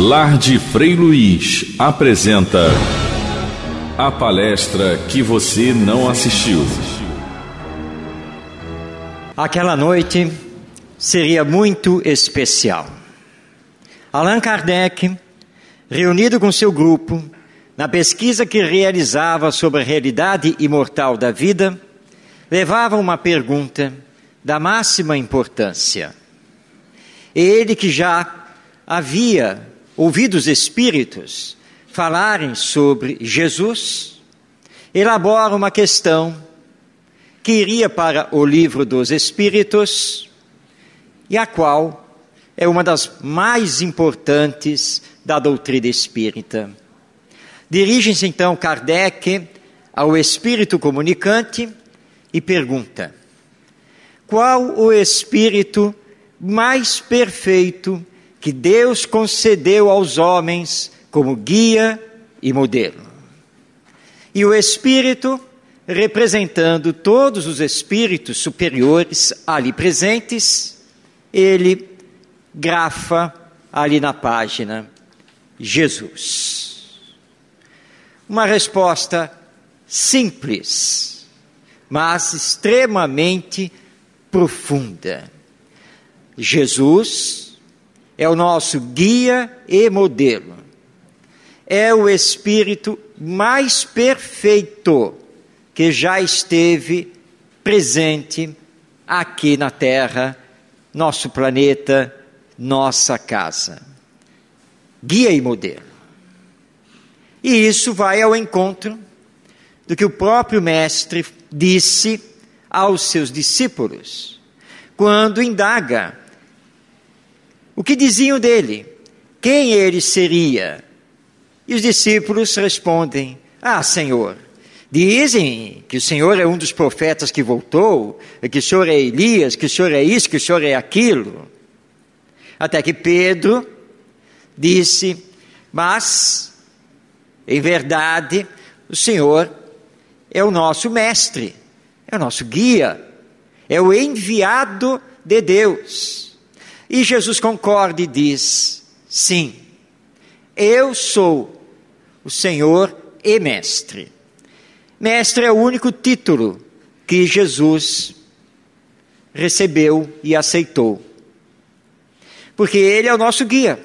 Lar de Frei Luiz apresenta a palestra que você não assistiu. Aquela noite seria muito especial. Allan Kardec, reunido com seu grupo, na pesquisa que realizava sobre a realidade imortal da vida, levava uma pergunta da máxima importância. Ele que já havia ouvidos espíritos falarem sobre Jesus, elabora uma questão que iria para o livro dos Espíritos e a qual é uma das mais importantes da doutrina espírita. Dirige-se então Kardec ao espírito comunicante e pergunta: Qual o espírito mais perfeito que Deus concedeu aos homens como guia e modelo. E o Espírito, representando todos os espíritos superiores ali presentes, ele grafa ali na página Jesus. Uma resposta simples, mas extremamente profunda. Jesus é o nosso guia e modelo. É o espírito mais perfeito que já esteve presente aqui na Terra, nosso planeta, nossa casa. Guia e modelo. E isso vai ao encontro do que o próprio Mestre disse aos seus discípulos, quando indaga o que diziam dele? Quem ele seria? E os discípulos respondem: Ah, Senhor, dizem que o Senhor é um dos profetas que voltou, que o Senhor é Elias, que o Senhor é isso, que o Senhor é aquilo. Até que Pedro disse: Mas, em verdade, o Senhor é o nosso mestre, é o nosso guia, é o enviado de Deus. E Jesus concorda e diz: Sim, eu sou o Senhor e Mestre. Mestre é o único título que Jesus recebeu e aceitou. Porque Ele é o nosso guia,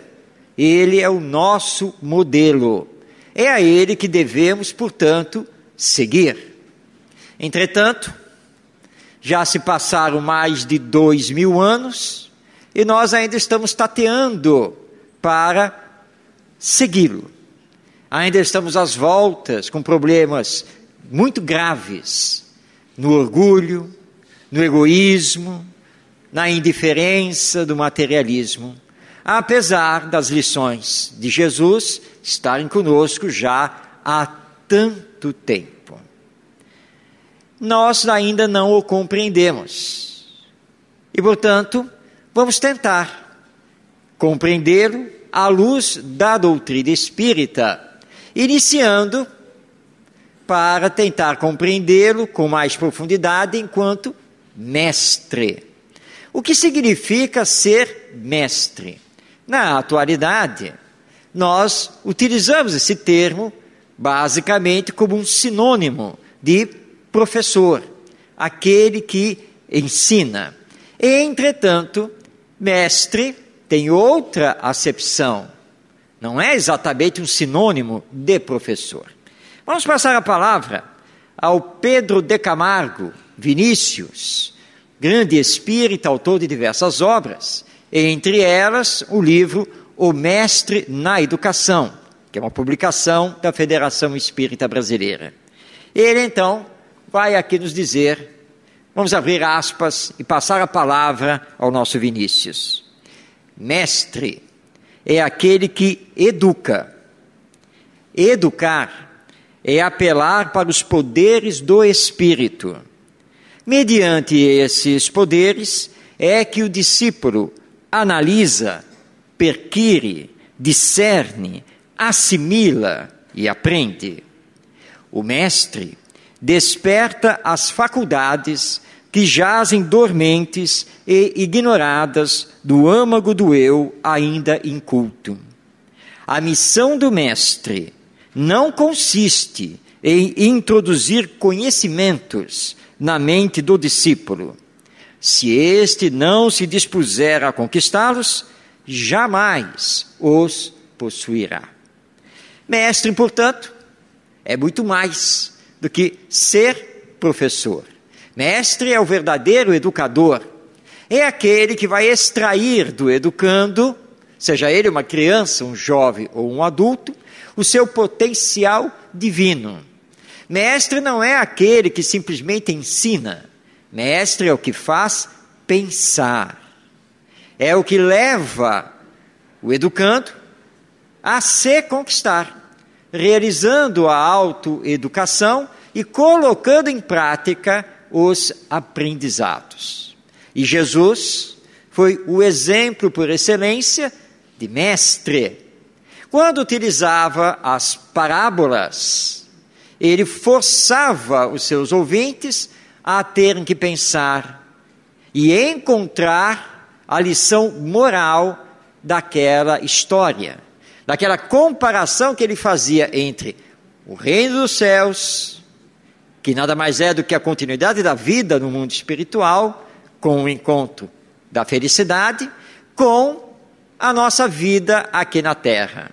Ele é o nosso modelo. É a Ele que devemos, portanto, seguir. Entretanto, já se passaram mais de dois mil anos e nós ainda estamos tateando para segui-lo. Ainda estamos às voltas com problemas muito graves no orgulho, no egoísmo, na indiferença do materialismo, apesar das lições de Jesus estarem conosco já há tanto tempo. Nós ainda não o compreendemos. E, portanto, Vamos tentar compreendê-lo à luz da doutrina espírita, iniciando para tentar compreendê-lo com mais profundidade enquanto mestre. O que significa ser mestre? Na atualidade, nós utilizamos esse termo basicamente como um sinônimo de professor, aquele que ensina. Entretanto, Mestre tem outra acepção, não é exatamente um sinônimo de professor. Vamos passar a palavra ao Pedro de Camargo Vinícius, grande espírita, autor de diversas obras, entre elas o livro O Mestre na Educação, que é uma publicação da Federação Espírita Brasileira. Ele então vai aqui nos dizer Vamos abrir aspas e passar a palavra ao nosso Vinícius. Mestre é aquele que educa. Educar é apelar para os poderes do Espírito. Mediante esses poderes é que o discípulo analisa, perquire, discerne, assimila e aprende. O mestre desperta as faculdades que jazem dormentes e ignoradas do âmago do eu ainda inculto. A missão do Mestre não consiste em introduzir conhecimentos na mente do discípulo. Se este não se dispuser a conquistá-los, jamais os possuirá. Mestre, portanto, é muito mais do que ser professor. Mestre é o verdadeiro educador. É aquele que vai extrair do educando, seja ele uma criança, um jovem ou um adulto, o seu potencial divino. Mestre não é aquele que simplesmente ensina. Mestre é o que faz pensar. É o que leva o educando a se conquistar, realizando a autoeducação e colocando em prática os aprendizados. E Jesus foi o exemplo por excelência de mestre. Quando utilizava as parábolas, ele forçava os seus ouvintes a terem que pensar e encontrar a lição moral daquela história, daquela comparação que ele fazia entre o reino dos céus que nada mais é do que a continuidade da vida no mundo espiritual, com o encontro da felicidade, com a nossa vida aqui na terra.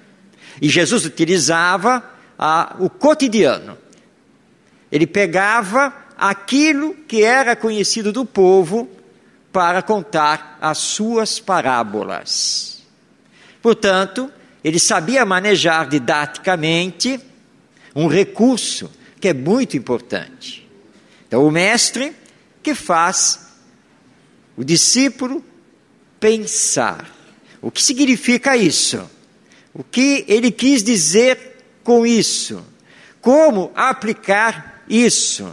E Jesus utilizava a, o cotidiano. Ele pegava aquilo que era conhecido do povo para contar as suas parábolas. Portanto, ele sabia manejar didaticamente um recurso que é muito importante. Então, o mestre que faz o discípulo pensar. O que significa isso? O que ele quis dizer com isso? Como aplicar isso?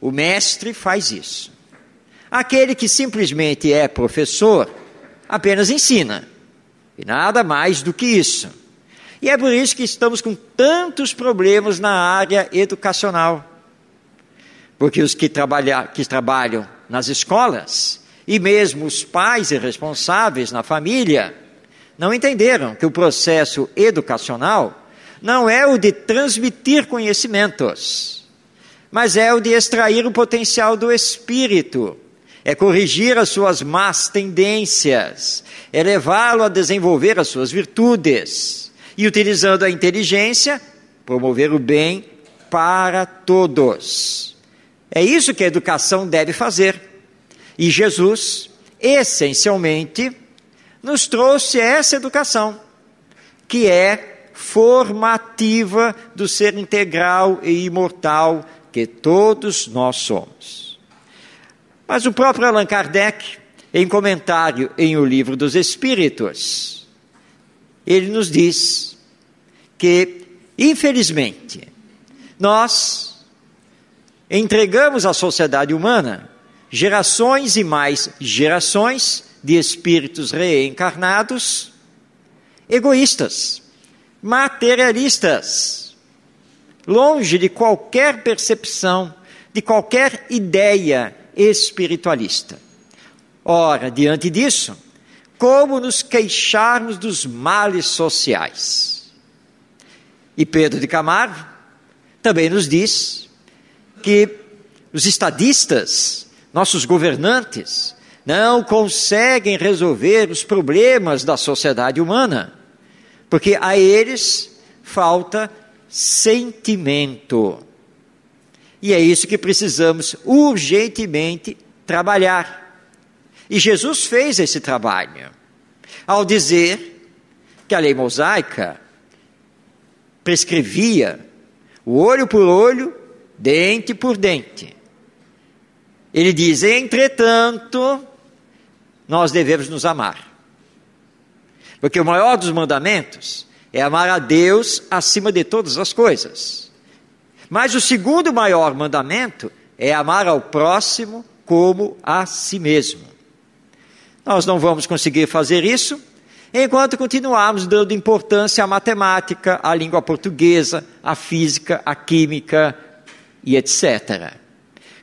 O mestre faz isso. Aquele que simplesmente é professor apenas ensina, e nada mais do que isso. E é por isso que estamos com tantos problemas na área educacional. Porque os que, trabalha, que trabalham nas escolas e mesmo os pais e responsáveis na família não entenderam que o processo educacional não é o de transmitir conhecimentos, mas é o de extrair o potencial do espírito, é corrigir as suas más tendências, é levá-lo a desenvolver as suas virtudes e utilizando a inteligência, promover o bem para todos. É isso que a educação deve fazer. E Jesus, essencialmente, nos trouxe essa educação, que é formativa do ser integral e imortal que todos nós somos. Mas o próprio Allan Kardec, em comentário em O Livro dos Espíritos, ele nos diz que, infelizmente, nós entregamos à sociedade humana gerações e mais gerações de espíritos reencarnados egoístas, materialistas, longe de qualquer percepção, de qualquer ideia espiritualista. Ora, diante disso, como nos queixarmos dos males sociais? e Pedro de Camargo, também nos diz que os estadistas, nossos governantes, não conseguem resolver os problemas da sociedade humana, porque a eles falta sentimento. E é isso que precisamos urgentemente trabalhar. E Jesus fez esse trabalho ao dizer que a lei mosaica prescrevia o olho por olho, dente por dente. Ele diz: entretanto, nós devemos nos amar. Porque o maior dos mandamentos é amar a Deus acima de todas as coisas. Mas o segundo maior mandamento é amar ao próximo como a si mesmo. Nós não vamos conseguir fazer isso enquanto continuarmos dando importância à matemática, à língua portuguesa, à física, à química e etc.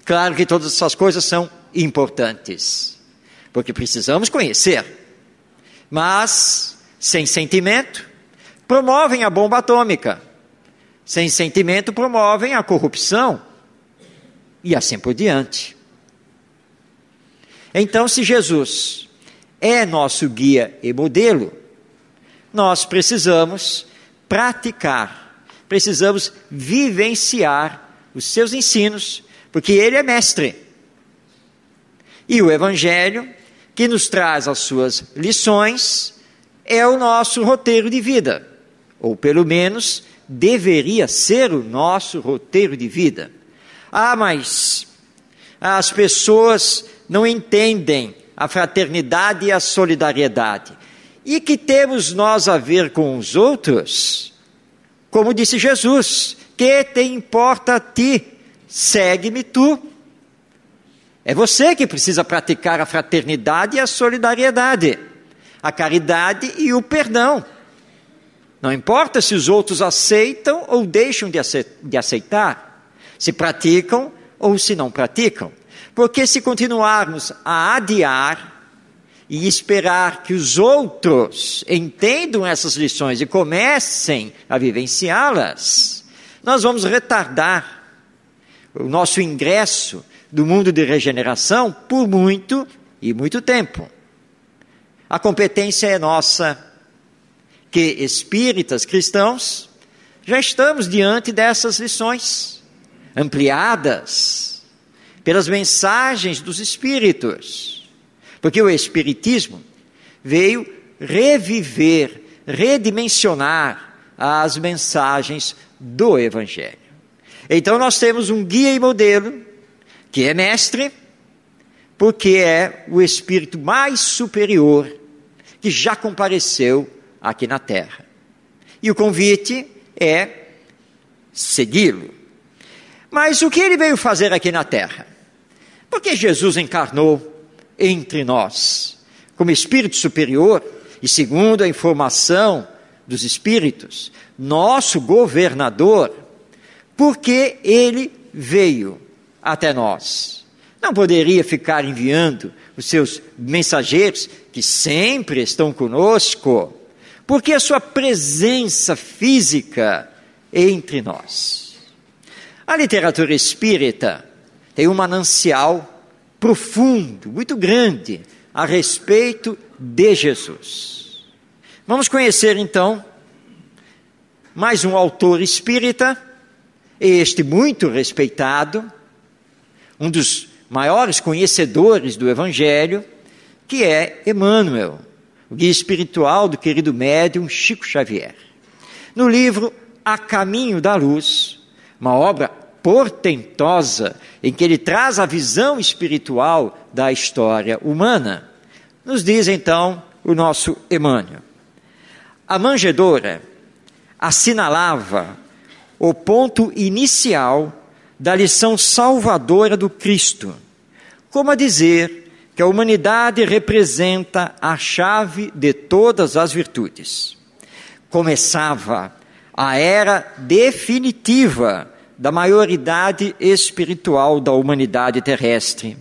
Claro que todas essas coisas são importantes, porque precisamos conhecer. Mas, sem sentimento, promovem a bomba atômica. Sem sentimento, promovem a corrupção. E assim por diante. Então, se Jesus é nosso guia e modelo, nós precisamos praticar, precisamos vivenciar os seus ensinos, porque ele é mestre. E o Evangelho, que nos traz as suas lições, é o nosso roteiro de vida, ou pelo menos deveria ser o nosso roteiro de vida. Ah, mas as pessoas não entendem a fraternidade e a solidariedade. E que temos nós a ver com os outros? Como disse Jesus: Que te importa a ti? Segue-me tu. É você que precisa praticar a fraternidade e a solidariedade, a caridade e o perdão. Não importa se os outros aceitam ou deixam de aceitar, se praticam ou se não praticam. Porque se continuarmos a adiar e esperar que os outros entendam essas lições e comecem a vivenciá-las, nós vamos retardar o nosso ingresso do mundo de regeneração por muito e muito tempo. A competência é nossa, que espíritas cristãos já estamos diante dessas lições ampliadas pelas mensagens dos Espíritos. Porque o Espiritismo veio reviver, redimensionar as mensagens do Evangelho. Então nós temos um guia e modelo, que é mestre, porque é o espírito mais superior que já compareceu aqui na Terra. E o convite é segui-lo. Mas o que ele veio fazer aqui na Terra? Porque Jesus encarnou entre nós como espírito superior e segundo a informação dos espíritos, nosso governador, porque ele veio até nós. Não poderia ficar enviando os seus mensageiros que sempre estão conosco, porque a sua presença física entre nós. A literatura espírita tem um manancial profundo, muito grande, a respeito de Jesus. Vamos conhecer então mais um autor espírita, este muito respeitado, um dos maiores conhecedores do Evangelho, que é Emmanuel, o guia espiritual do querido médium Chico Xavier. No livro A Caminho da Luz, uma obra portentosa em que ele traz a visão espiritual da história humana. Nos diz então o nosso Emmanuel. A manjedora assinalava o ponto inicial da lição salvadora do Cristo, como a dizer que a humanidade representa a chave de todas as virtudes. Começava a era definitiva da maioridade espiritual da humanidade terrestre,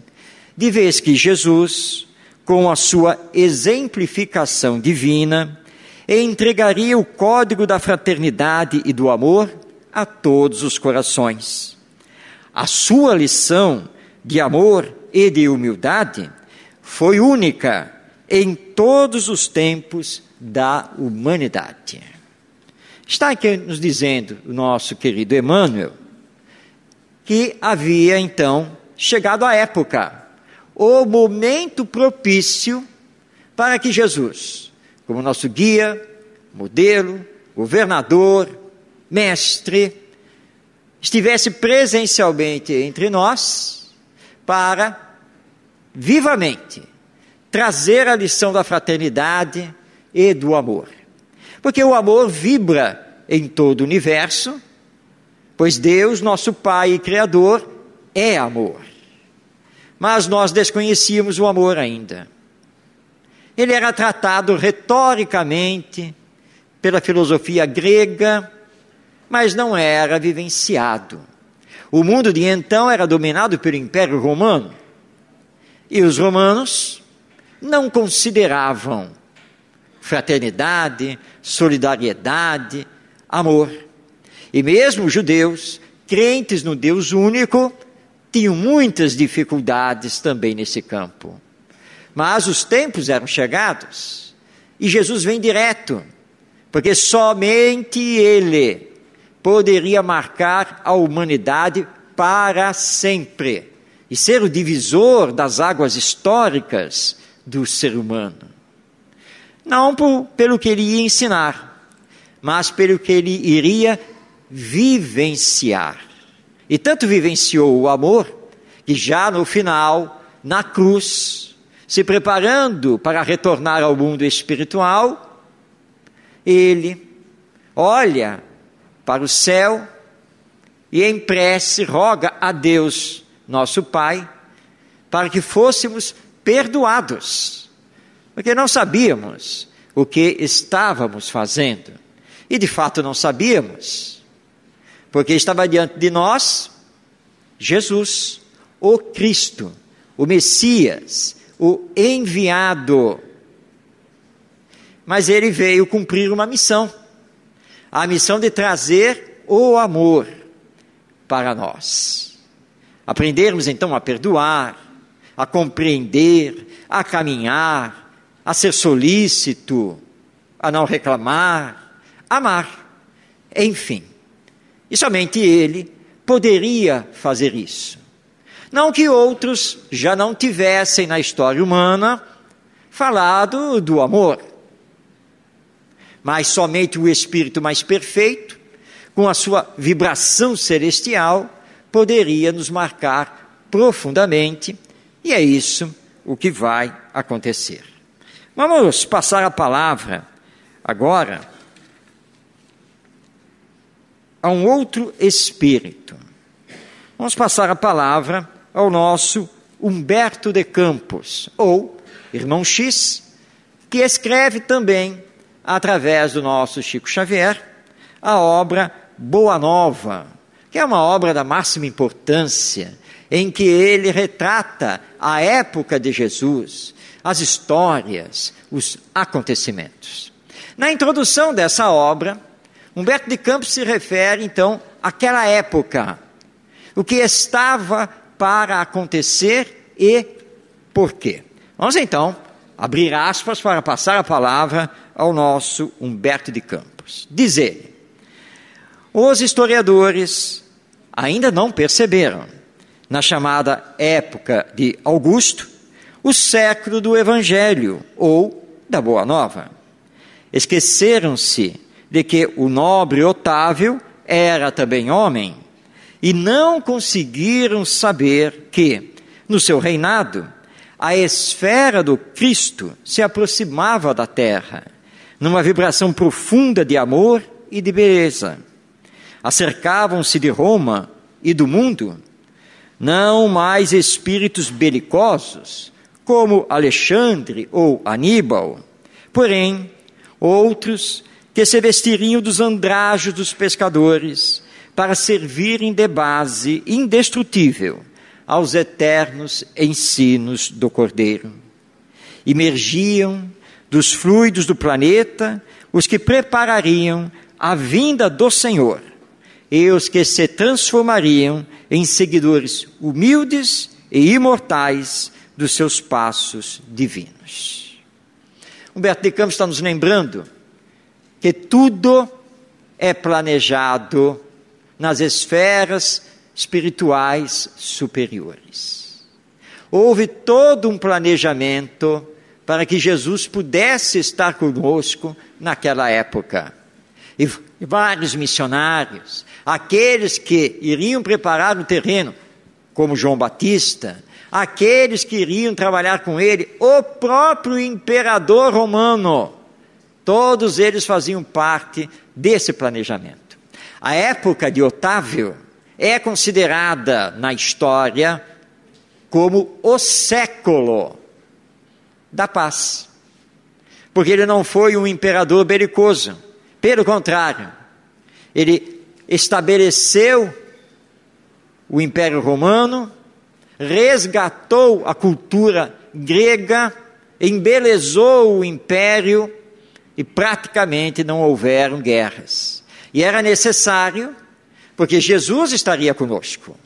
de vez que Jesus, com a sua exemplificação divina, entregaria o código da fraternidade e do amor a todos os corações. A sua lição de amor e de humildade foi única em todos os tempos da humanidade. Está aqui nos dizendo o nosso querido Emmanuel que havia então chegado a época, o momento propício para que Jesus, como nosso guia, modelo, governador, mestre, estivesse presencialmente entre nós para vivamente trazer a lição da fraternidade e do amor. Porque o amor vibra em todo o universo pois Deus, nosso Pai e Criador, é amor. Mas nós desconhecíamos o amor ainda. Ele era tratado retoricamente pela filosofia grega, mas não era vivenciado. O mundo de então era dominado pelo Império Romano. E os romanos não consideravam fraternidade, solidariedade, amor. E mesmo judeus, crentes no Deus único, tinham muitas dificuldades também nesse campo. Mas os tempos eram chegados e Jesus vem direto, porque somente Ele poderia marcar a humanidade para sempre e ser o divisor das águas históricas do ser humano. Não por, pelo que ele ia ensinar, mas pelo que ele iria vivenciar. E tanto vivenciou o amor, que já no final, na cruz, se preparando para retornar ao mundo espiritual, ele olha para o céu e em prece roga a Deus, nosso Pai, para que fôssemos perdoados, porque não sabíamos o que estávamos fazendo. E de fato não sabíamos porque estava diante de nós Jesus, o Cristo, o Messias, o enviado. Mas ele veio cumprir uma missão a missão de trazer o amor para nós. Aprendermos então a perdoar, a compreender, a caminhar, a ser solícito, a não reclamar, amar, enfim e somente ele poderia fazer isso. Não que outros já não tivessem na história humana falado do amor. Mas somente o espírito mais perfeito, com a sua vibração celestial, poderia nos marcar profundamente, e é isso o que vai acontecer. Vamos passar a palavra agora a um outro espírito. Vamos passar a palavra ao nosso Humberto de Campos, ou Irmão X, que escreve também, através do nosso Chico Xavier, a obra Boa Nova, que é uma obra da máxima importância, em que ele retrata a época de Jesus, as histórias, os acontecimentos. Na introdução dessa obra, Humberto de Campos se refere, então, àquela época, o que estava para acontecer e por quê. Vamos, então, abrir aspas para passar a palavra ao nosso Humberto de Campos. Diz ele: os historiadores ainda não perceberam, na chamada época de Augusto, o século do Evangelho ou da Boa Nova. Esqueceram-se de que o nobre Otávio era também homem, e não conseguiram saber que, no seu reinado, a esfera do Cristo se aproximava da terra, numa vibração profunda de amor e de beleza. Acercavam-se de Roma e do mundo, não mais espíritos belicosos, como Alexandre ou Aníbal, porém outros que se vestiriam dos andrajos dos pescadores, para servirem de base indestrutível aos eternos ensinos do Cordeiro. Emergiam dos fluidos do planeta os que preparariam a vinda do Senhor e os que se transformariam em seguidores humildes e imortais dos seus passos divinos. Humberto de Campos está nos lembrando que tudo é planejado nas esferas espirituais superiores. Houve todo um planejamento para que Jesus pudesse estar conosco naquela época. E vários missionários, aqueles que iriam preparar o terreno, como João Batista, aqueles que iriam trabalhar com ele, o próprio imperador romano Todos eles faziam parte desse planejamento. A época de Otávio é considerada na história como o século da paz. Porque ele não foi um imperador belicoso. Pelo contrário, ele estabeleceu o Império Romano, resgatou a cultura grega, embelezou o império e praticamente não houveram guerras. E era necessário, porque Jesus estaria conosco.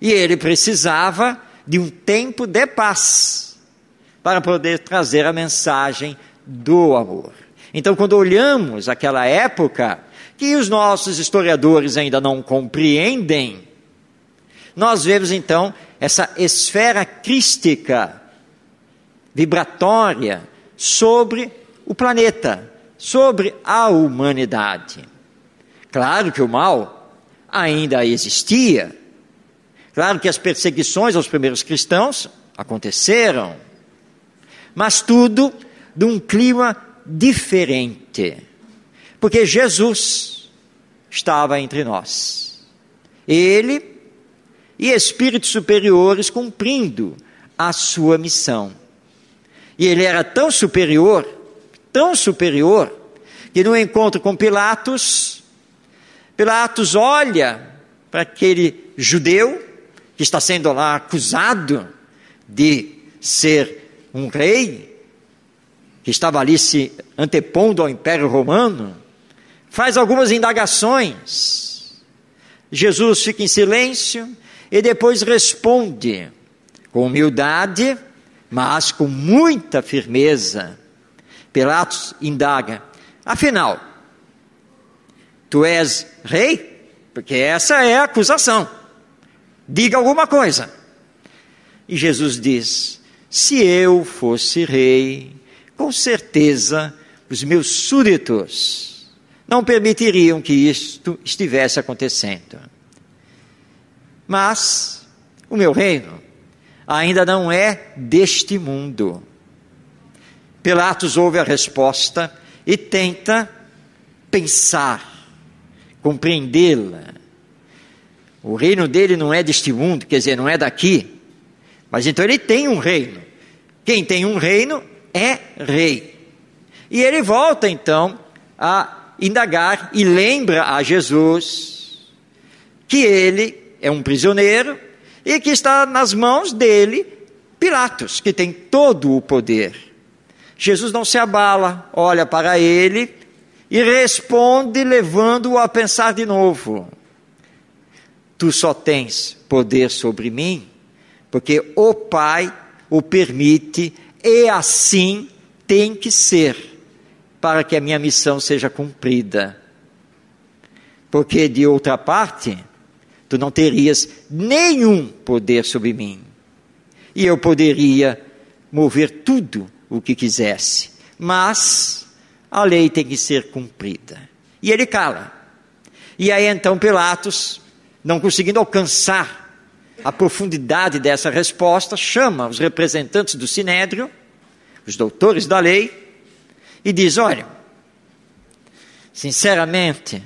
E ele precisava de um tempo de paz para poder trazer a mensagem do amor. Então, quando olhamos aquela época, que os nossos historiadores ainda não compreendem, nós vemos então essa esfera crística, vibratória, sobre o planeta, sobre a humanidade. Claro que o mal ainda existia. Claro que as perseguições aos primeiros cristãos aconteceram. Mas tudo de um clima diferente. Porque Jesus estava entre nós. Ele e espíritos superiores cumprindo a sua missão. E ele era tão superior tão superior que no encontro com Pilatos, Pilatos olha para aquele judeu que está sendo lá acusado de ser um rei, que estava ali se antepondo ao Império Romano, faz algumas indagações. Jesus fica em silêncio e depois responde com humildade, mas com muita firmeza Pilatos indaga: Afinal, tu és rei? Porque essa é a acusação. Diga alguma coisa. E Jesus diz: Se eu fosse rei, com certeza os meus súditos não permitiriam que isto estivesse acontecendo. Mas o meu reino ainda não é deste mundo. Pilatos ouve a resposta e tenta pensar, compreendê-la. O reino dele não é deste mundo, quer dizer, não é daqui. Mas então ele tem um reino. Quem tem um reino é rei. E ele volta então a indagar e lembra a Jesus que ele é um prisioneiro e que está nas mãos dele Pilatos, que tem todo o poder. Jesus não se abala, olha para ele e responde, levando-o a pensar de novo: Tu só tens poder sobre mim, porque o Pai o permite, e assim tem que ser, para que a minha missão seja cumprida. Porque, de outra parte, tu não terias nenhum poder sobre mim, e eu poderia mover tudo o que quisesse. Mas a lei tem que ser cumprida. E ele cala. E aí então Pilatos, não conseguindo alcançar a profundidade dessa resposta, chama os representantes do Sinédrio, os doutores da lei, e diz: Olha, sinceramente,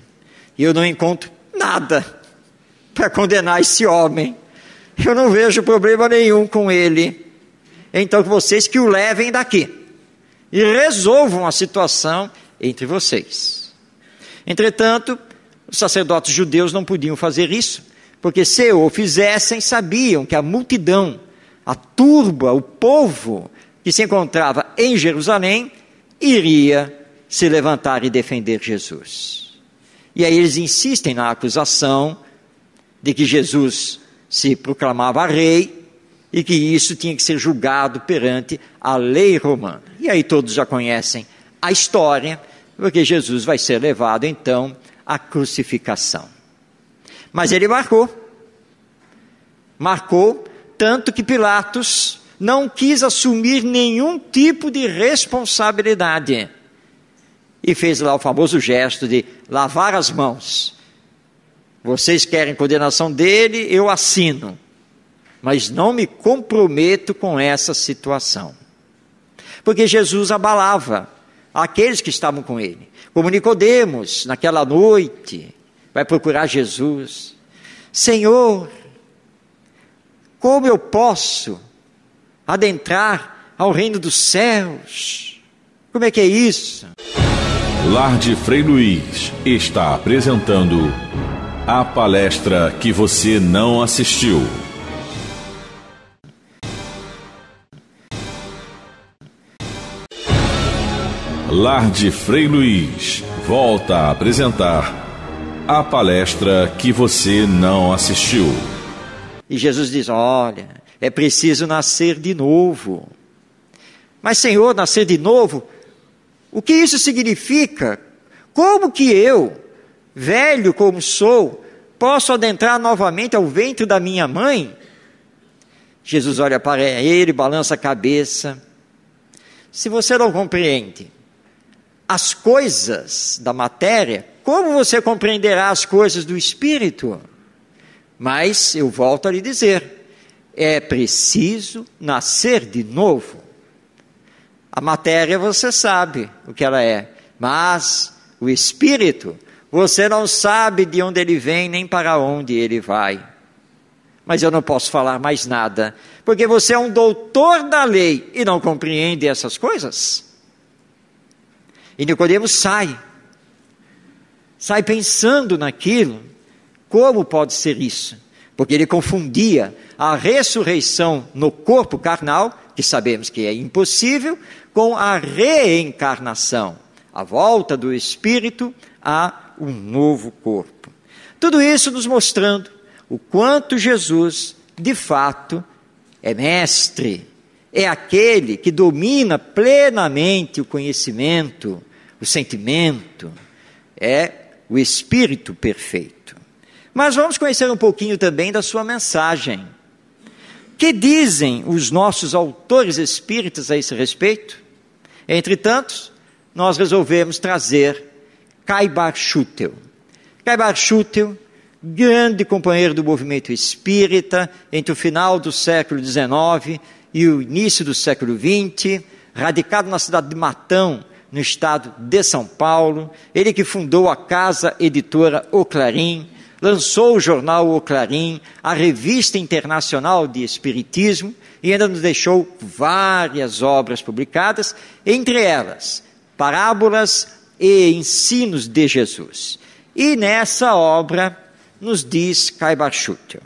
eu não encontro nada para condenar esse homem. Eu não vejo problema nenhum com ele então vocês que o levem daqui e resolvam a situação entre vocês. Entretanto, os sacerdotes judeus não podiam fazer isso, porque se o fizessem, sabiam que a multidão, a turba, o povo que se encontrava em Jerusalém iria se levantar e defender Jesus. E aí eles insistem na acusação de que Jesus se proclamava rei e que isso tinha que ser julgado perante a lei romana. E aí todos já conhecem a história, porque Jesus vai ser levado então à crucificação. Mas ele marcou. Marcou tanto que Pilatos não quis assumir nenhum tipo de responsabilidade. E fez lá o famoso gesto de lavar as mãos. Vocês querem condenação dele, eu assino mas não me comprometo com essa situação. Porque Jesus abalava aqueles que estavam com ele. Como Nicodemos, naquela noite, vai procurar Jesus. Senhor, como eu posso adentrar ao reino dos céus? Como é que é isso? Lar de Frei Luiz está apresentando a palestra que você não assistiu. Lar de Frei Luiz volta a apresentar a palestra que você não assistiu. E Jesus diz: Olha, é preciso nascer de novo. Mas, Senhor, nascer de novo, o que isso significa? Como que eu, velho como sou, posso adentrar novamente ao ventre da minha mãe? Jesus olha para ele, balança a cabeça. Se você não compreende as coisas da matéria, como você compreenderá as coisas do espírito? Mas eu volto a lhe dizer, é preciso nascer de novo. A matéria você sabe o que ela é, mas o espírito você não sabe de onde ele vem nem para onde ele vai. Mas eu não posso falar mais nada, porque você é um doutor da lei e não compreende essas coisas. E Nicodemos sai. Sai pensando naquilo. Como pode ser isso? Porque ele confundia a ressurreição no corpo carnal, que sabemos que é impossível, com a reencarnação, a volta do espírito a um novo corpo. Tudo isso nos mostrando o quanto Jesus, de fato, é mestre, é aquele que domina plenamente o conhecimento, o sentimento, é o espírito perfeito. Mas vamos conhecer um pouquinho também da sua mensagem. Que dizem os nossos autores espíritas a esse respeito? Entretanto, nós resolvemos trazer Caibar Schutel. Caibar Schutel, grande companheiro do movimento espírita, entre o final do século XIX e o início do século XX, radicado na cidade de Matão, no estado de São Paulo, ele que fundou a casa editora O Clarim, lançou o jornal O Clarim, a revista internacional de Espiritismo e ainda nos deixou várias obras publicadas, entre elas Parábolas e Ensinos de Jesus. E nessa obra nos diz Caibachutio,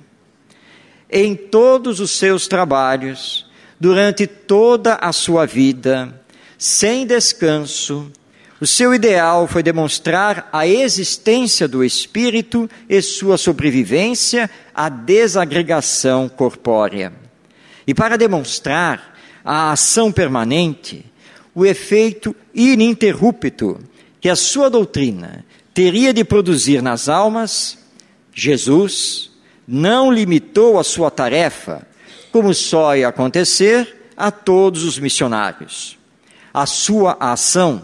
em todos os seus trabalhos, durante toda a sua vida, sem descanso, o seu ideal foi demonstrar a existência do espírito e sua sobrevivência à desagregação corpórea. E para demonstrar a ação permanente, o efeito ininterrupto que a sua doutrina teria de produzir nas almas, Jesus não limitou a sua tarefa, como só ia acontecer a todos os missionários a sua ação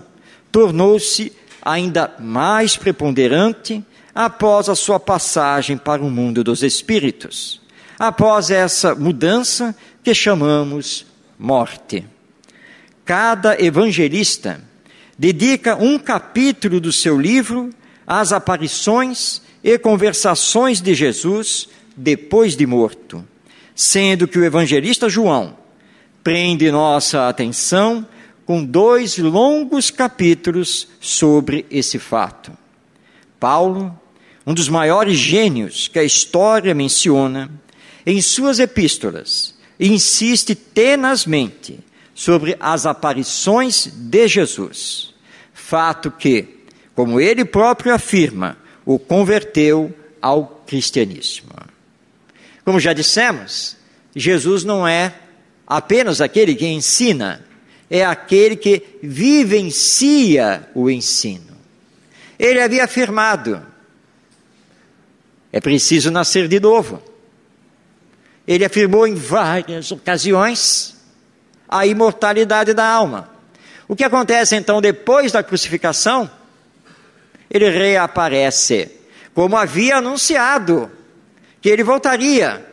tornou-se ainda mais preponderante após a sua passagem para o mundo dos espíritos, após essa mudança que chamamos morte. Cada evangelista dedica um capítulo do seu livro às aparições e conversações de Jesus depois de morto, sendo que o evangelista João prende nossa atenção com dois longos capítulos sobre esse fato. Paulo, um dos maiores gênios que a história menciona, em suas epístolas, insiste tenazmente sobre as aparições de Jesus, fato que, como ele próprio afirma, o converteu ao cristianismo. Como já dissemos, Jesus não é apenas aquele que ensina, é aquele que vivencia o ensino. Ele havia afirmado: é preciso nascer de novo. Ele afirmou em várias ocasiões a imortalidade da alma. O que acontece então depois da crucificação? Ele reaparece, como havia anunciado que ele voltaria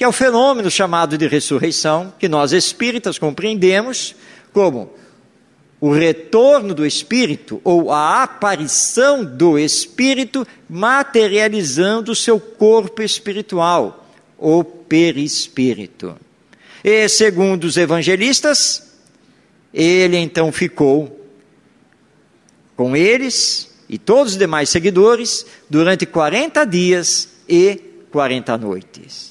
que é o fenômeno chamado de ressurreição, que nós espíritas compreendemos como o retorno do espírito ou a aparição do espírito materializando o seu corpo espiritual, ou perispírito. E segundo os evangelistas, ele então ficou com eles e todos os demais seguidores durante 40 dias e 40 noites.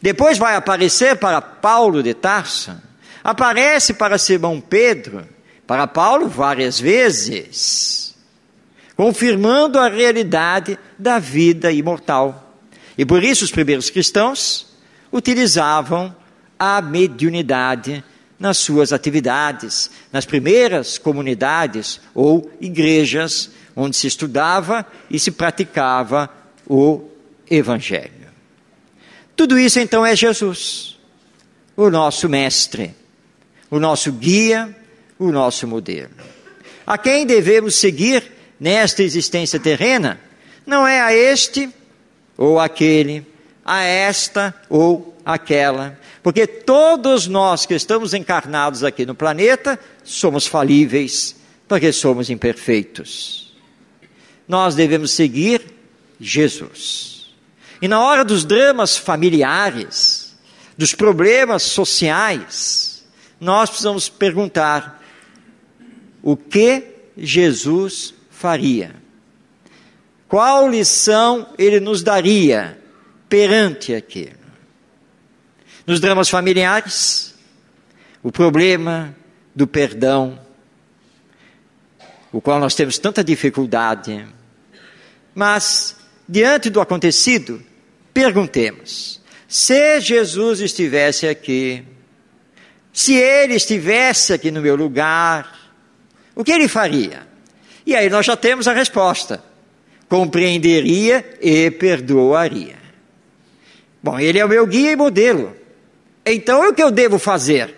Depois vai aparecer para Paulo de Tarso, aparece para Simão Pedro, para Paulo várias vezes, confirmando a realidade da vida imortal. E por isso os primeiros cristãos utilizavam a mediunidade nas suas atividades, nas primeiras comunidades ou igrejas onde se estudava e se praticava o evangelho. Tudo isso então é Jesus, o nosso mestre, o nosso guia, o nosso modelo. A quem devemos seguir nesta existência terrena não é a este ou aquele, a esta ou aquela, porque todos nós que estamos encarnados aqui no planeta somos falíveis, porque somos imperfeitos. Nós devemos seguir Jesus. E na hora dos dramas familiares, dos problemas sociais, nós precisamos perguntar o que Jesus faria? Qual lição ele nos daria perante aquilo? Nos dramas familiares, o problema do perdão, o qual nós temos tanta dificuldade, mas diante do acontecido, perguntemos: se Jesus estivesse aqui, se ele estivesse aqui no meu lugar, o que ele faria? E aí nós já temos a resposta: compreenderia e perdoaria. Bom, ele é o meu guia e modelo. Então o que eu devo fazer?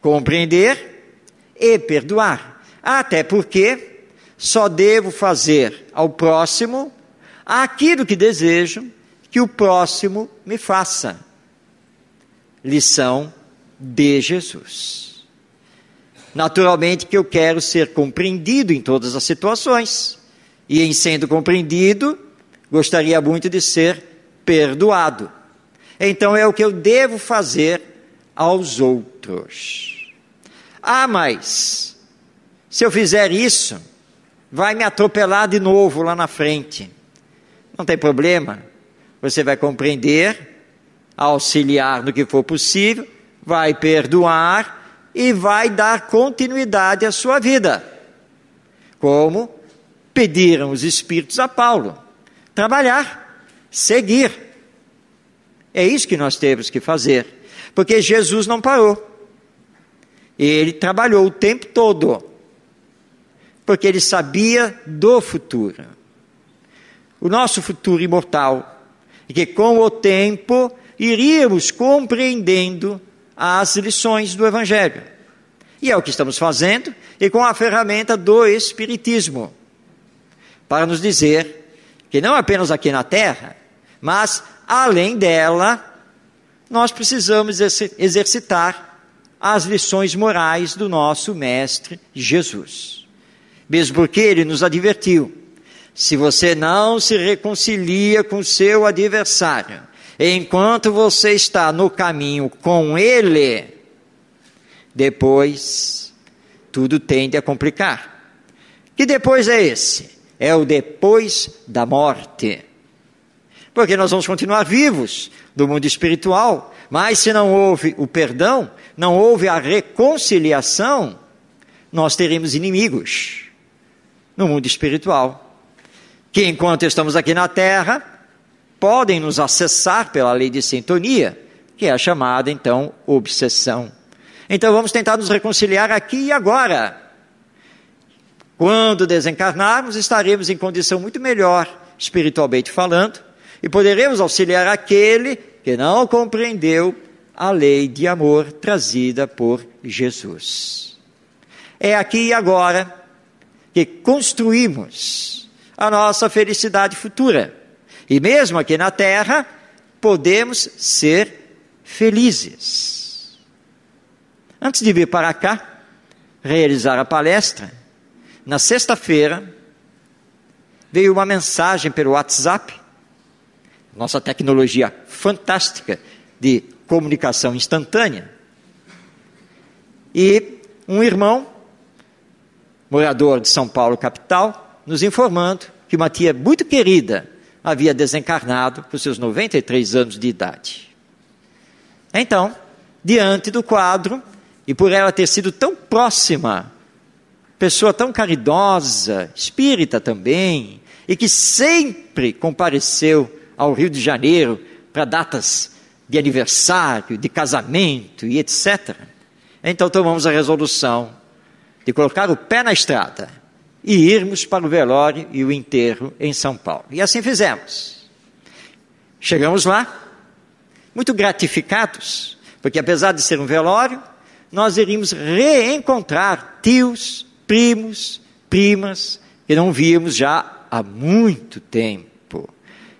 Compreender e perdoar. Até porque só devo fazer ao próximo aquilo que desejo que o próximo me faça. Lição de Jesus. Naturalmente que eu quero ser compreendido em todas as situações, e em sendo compreendido, gostaria muito de ser perdoado. Então é o que eu devo fazer aos outros. Ah, mas se eu fizer isso, vai me atropelar de novo lá na frente. Não tem problema. Você vai compreender, auxiliar no que for possível, vai perdoar e vai dar continuidade à sua vida. Como pediram os espíritos a Paulo: trabalhar, seguir. É isso que nós temos que fazer, porque Jesus não parou. Ele trabalhou o tempo todo, porque ele sabia do futuro o nosso futuro imortal, e que com o tempo iríamos compreendendo as lições do Evangelho. E é o que estamos fazendo, e com a ferramenta do Espiritismo, para nos dizer que não apenas aqui na Terra, mas além dela, nós precisamos exercitar as lições morais do nosso Mestre Jesus. Mesmo porque ele nos advertiu se você não se reconcilia com seu adversário, enquanto você está no caminho com ele, depois tudo tende a complicar. Que depois é esse? É o depois da morte. Porque nós vamos continuar vivos do mundo espiritual, mas se não houve o perdão, não houve a reconciliação, nós teremos inimigos no mundo espiritual que enquanto estamos aqui na Terra, podem nos acessar pela lei de sintonia, que é a chamada então obsessão. Então vamos tentar nos reconciliar aqui e agora. Quando desencarnarmos, estaremos em condição muito melhor, espiritualmente falando, e poderemos auxiliar aquele que não compreendeu a lei de amor trazida por Jesus. É aqui e agora que construímos a nossa felicidade futura. E mesmo aqui na Terra, podemos ser felizes. Antes de vir para cá, realizar a palestra, na sexta-feira, veio uma mensagem pelo WhatsApp, nossa tecnologia fantástica de comunicação instantânea. E um irmão, morador de São Paulo, capital, nos informando que uma tia muito querida havia desencarnado com seus 93 anos de idade. Então, diante do quadro, e por ela ter sido tão próxima, pessoa tão caridosa, espírita também, e que sempre compareceu ao Rio de Janeiro para datas de aniversário, de casamento e etc. Então tomamos a resolução de colocar o pé na estrada e irmos para o velório e o enterro em São Paulo. E assim fizemos. Chegamos lá, muito gratificados, porque apesar de ser um velório, nós iríamos reencontrar tios, primos, primas, que não víamos já há muito tempo.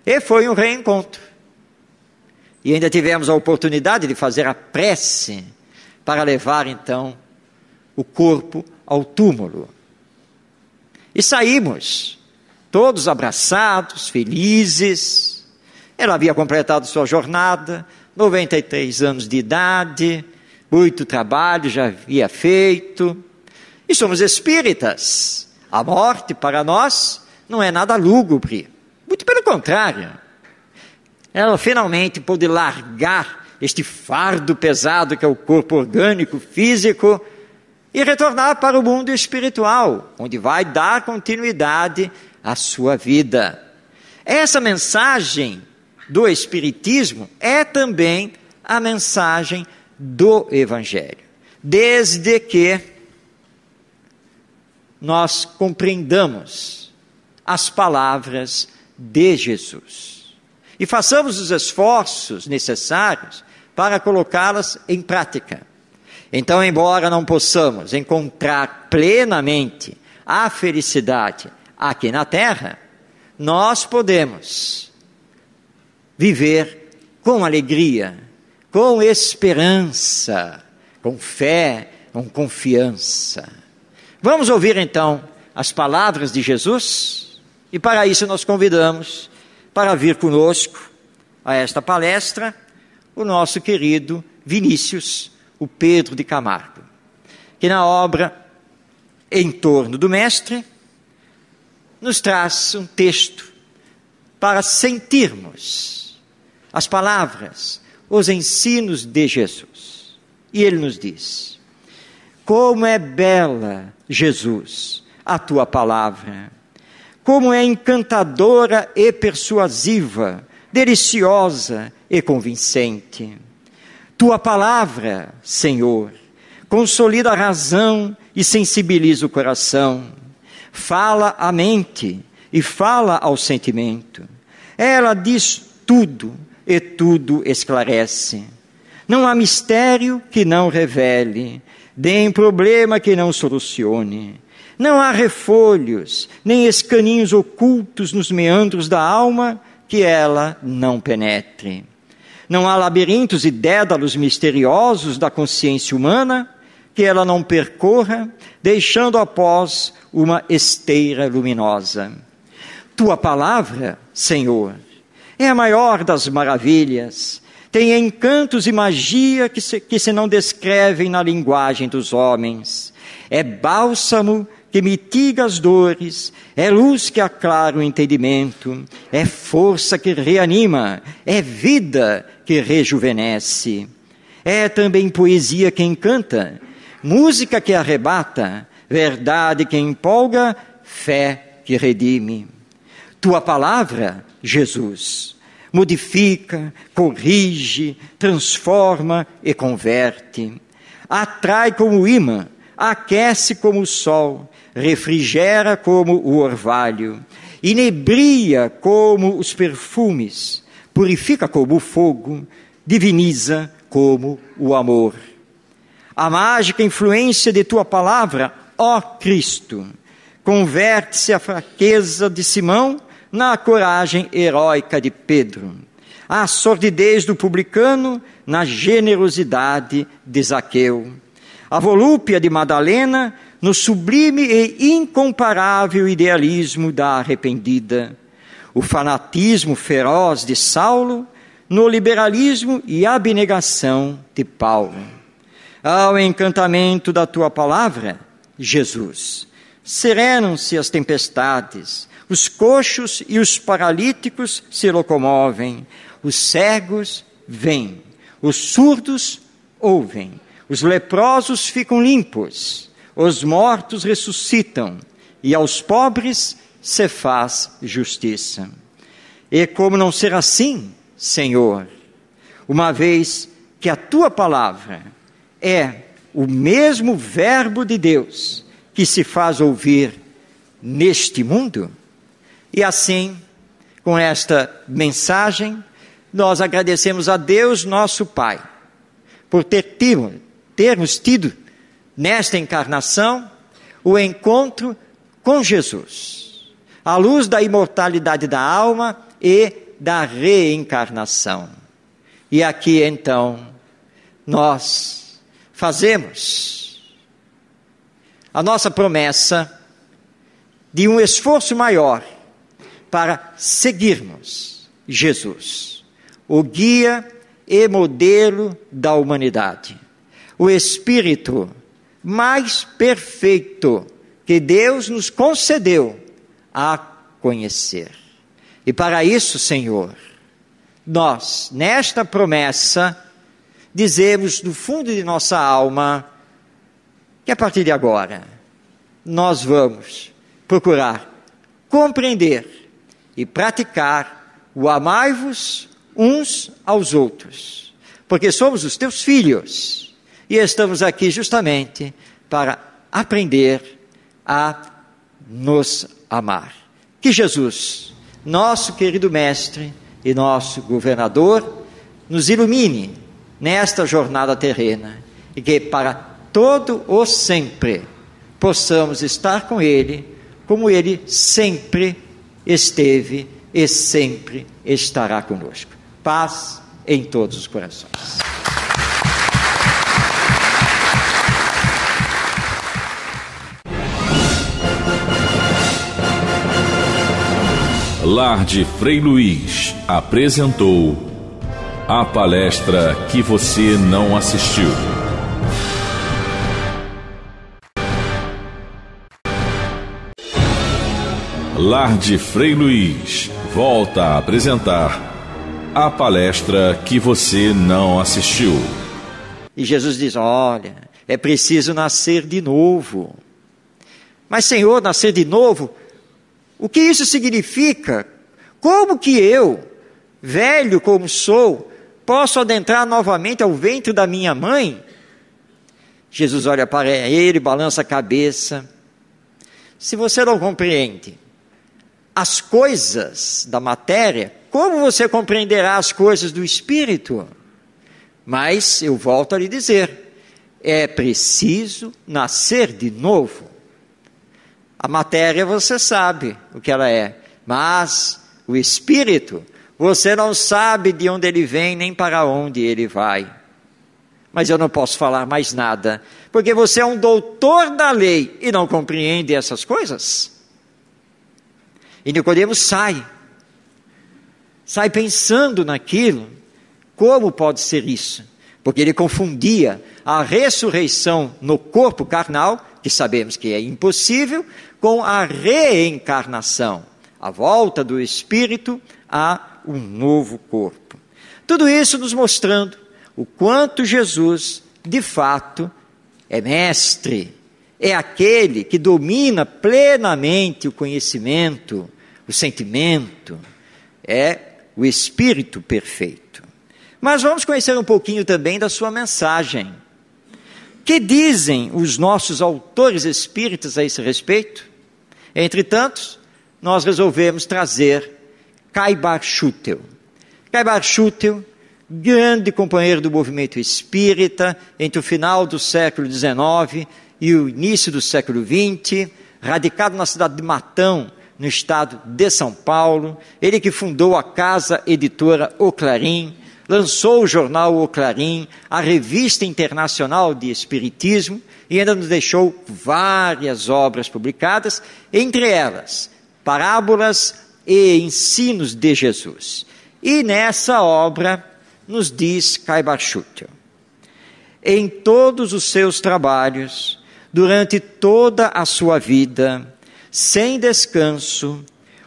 E foi um reencontro. E ainda tivemos a oportunidade de fazer a prece para levar então o corpo ao túmulo. E saímos, todos abraçados, felizes. Ela havia completado sua jornada, 93 anos de idade, muito trabalho já havia feito. E somos espíritas. A morte para nós não é nada lúgubre. Muito pelo contrário. Ela finalmente pôde largar este fardo pesado que é o corpo orgânico, físico, e retornar para o mundo espiritual, onde vai dar continuidade à sua vida. Essa mensagem do Espiritismo é também a mensagem do Evangelho, desde que nós compreendamos as palavras de Jesus e façamos os esforços necessários para colocá-las em prática. Então, embora não possamos encontrar plenamente a felicidade aqui na Terra, nós podemos viver com alegria, com esperança, com fé, com confiança. Vamos ouvir então as palavras de Jesus? E para isso nós convidamos para vir conosco a esta palestra o nosso querido Vinícius o Pedro de Camargo, que na obra Em torno do Mestre nos traz um texto para sentirmos as palavras, os ensinos de Jesus. E ele nos diz: Como é bela, Jesus, a tua palavra! Como é encantadora e persuasiva, deliciosa e convincente! Tua palavra, Senhor, consolida a razão e sensibiliza o coração. Fala à mente e fala ao sentimento. Ela diz tudo e tudo esclarece. Não há mistério que não revele, nem problema que não solucione. Não há refolhos, nem escaninhos ocultos nos meandros da alma que ela não penetre. Não há labirintos e dédalos misteriosos da consciência humana que ela não percorra, deixando após uma esteira luminosa. Tua palavra, Senhor, é a maior das maravilhas. Tem encantos e magia que se, que se não descrevem na linguagem dos homens. É bálsamo que mitiga as dores, é luz que aclara o entendimento, é força que reanima, é vida que rejuvenesce. É também poesia que encanta, música que arrebata, verdade que empolga, fé que redime. Tua palavra, Jesus, modifica, corrige, transforma e converte. Atrai como imã, aquece como o sol, refrigera como o orvalho, inebria como os perfumes purifica como o fogo, diviniza como o amor. A mágica influência de tua palavra, ó Cristo, converte-se a fraqueza de Simão na coragem heróica de Pedro, a sordidez do publicano na generosidade de Zaqueu, a volúpia de Madalena no sublime e incomparável idealismo da arrependida o fanatismo feroz de Saulo, no liberalismo e abnegação de Paulo. Ao encantamento da tua palavra, Jesus, serenam-se as tempestades, os coxos e os paralíticos se locomovem, os cegos vêm, os surdos ouvem, os leprosos ficam limpos, os mortos ressuscitam e aos pobres se faz justiça. E como não ser assim, Senhor, uma vez que a tua palavra é o mesmo Verbo de Deus que se faz ouvir neste mundo? E assim, com esta mensagem, nós agradecemos a Deus, nosso Pai, por ter tido, termos tido nesta encarnação o encontro com Jesus à luz da imortalidade da alma e da reencarnação. E aqui então nós fazemos a nossa promessa de um esforço maior para seguirmos Jesus, o guia e modelo da humanidade, o espírito mais perfeito que Deus nos concedeu a conhecer. E para isso, Senhor, nós, nesta promessa, dizemos do fundo de nossa alma que a partir de agora nós vamos procurar compreender e praticar o amai-vos uns aos outros, porque somos os teus filhos e estamos aqui justamente para aprender a nos amar. Que Jesus, nosso querido Mestre e nosso governador, nos ilumine nesta jornada terrena e que para todo o sempre possamos estar com Ele como Ele sempre esteve e sempre estará conosco. Paz em todos os corações. Lar de Frei Luiz apresentou a palestra que você não assistiu. Lar de Frei Luiz volta a apresentar a palestra que você não assistiu. E Jesus diz: Olha, é preciso nascer de novo. Mas, Senhor, nascer de novo o que isso significa? Como que eu, velho como sou, posso adentrar novamente ao ventre da minha mãe? Jesus olha para ele, balança a cabeça. Se você não compreende as coisas da matéria, como você compreenderá as coisas do espírito? Mas eu volto a lhe dizer: é preciso nascer de novo. A matéria você sabe o que ela é, mas o espírito, você não sabe de onde ele vem nem para onde ele vai. Mas eu não posso falar mais nada, porque você é um doutor da lei e não compreende essas coisas. E Nicodemos sai. Sai pensando naquilo. Como pode ser isso? Porque ele confundia a ressurreição no corpo carnal que sabemos que é impossível, com a reencarnação, a volta do espírito a um novo corpo. Tudo isso nos mostrando o quanto Jesus, de fato, é mestre, é aquele que domina plenamente o conhecimento, o sentimento, é o espírito perfeito. Mas vamos conhecer um pouquinho também da sua mensagem que dizem os nossos autores espíritas a esse respeito? Entretanto, nós resolvemos trazer Caibar Schutel. Caibar Schutel, grande companheiro do movimento espírita, entre o final do século XIX e o início do século XX, radicado na cidade de Matão, no estado de São Paulo, ele que fundou a casa editora O Clarim, lançou o jornal O Clarim, a Revista Internacional de Espiritismo e ainda nos deixou várias obras publicadas, entre elas Parábolas e Ensinos de Jesus. E nessa obra nos diz Caibachutio, em todos os seus trabalhos, durante toda a sua vida, sem descanso,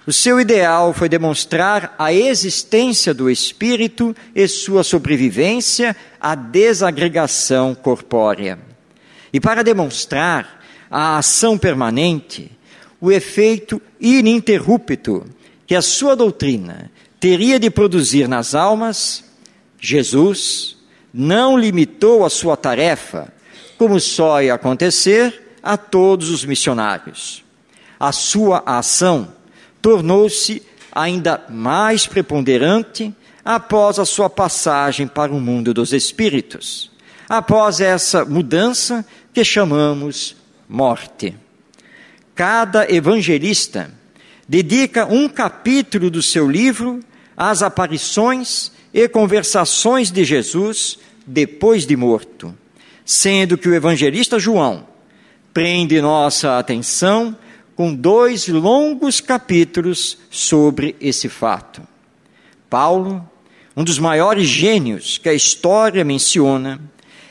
o seu ideal foi demonstrar a existência do espírito e sua sobrevivência à desagregação corpórea. E para demonstrar a ação permanente, o efeito ininterrupto que a sua doutrina teria de produzir nas almas, Jesus não limitou a sua tarefa, como só ia acontecer a todos os missionários. A sua ação tornou-se ainda mais preponderante após a sua passagem para o mundo dos espíritos, após essa mudança que chamamos morte. Cada evangelista dedica um capítulo do seu livro às aparições e conversações de Jesus depois de morto, sendo que o evangelista João prende nossa atenção com dois longos capítulos sobre esse fato. Paulo, um dos maiores gênios que a história menciona,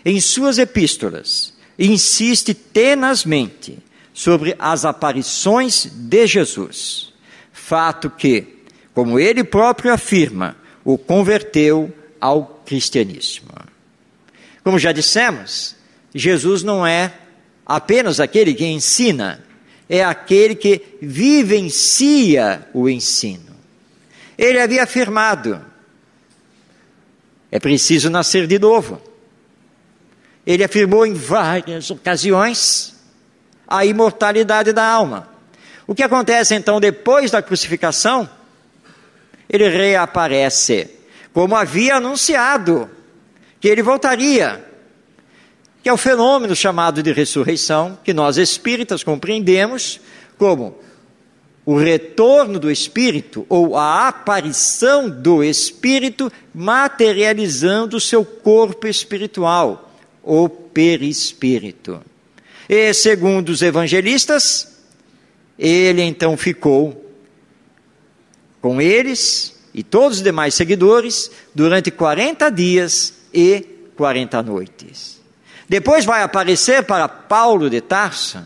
em suas epístolas, insiste tenazmente sobre as aparições de Jesus, fato que, como ele próprio afirma, o converteu ao cristianismo. Como já dissemos, Jesus não é apenas aquele que ensina, é aquele que vivencia o ensino. Ele havia afirmado: é preciso nascer de novo. Ele afirmou em várias ocasiões a imortalidade da alma. O que acontece então depois da crucificação? Ele reaparece, como havia anunciado que ele voltaria que é o fenômeno chamado de ressurreição, que nós espíritas compreendemos como o retorno do espírito ou a aparição do espírito materializando o seu corpo espiritual ou perispírito. E segundo os evangelistas, ele então ficou com eles e todos os demais seguidores durante 40 dias e 40 noites. Depois vai aparecer para Paulo de Tarso,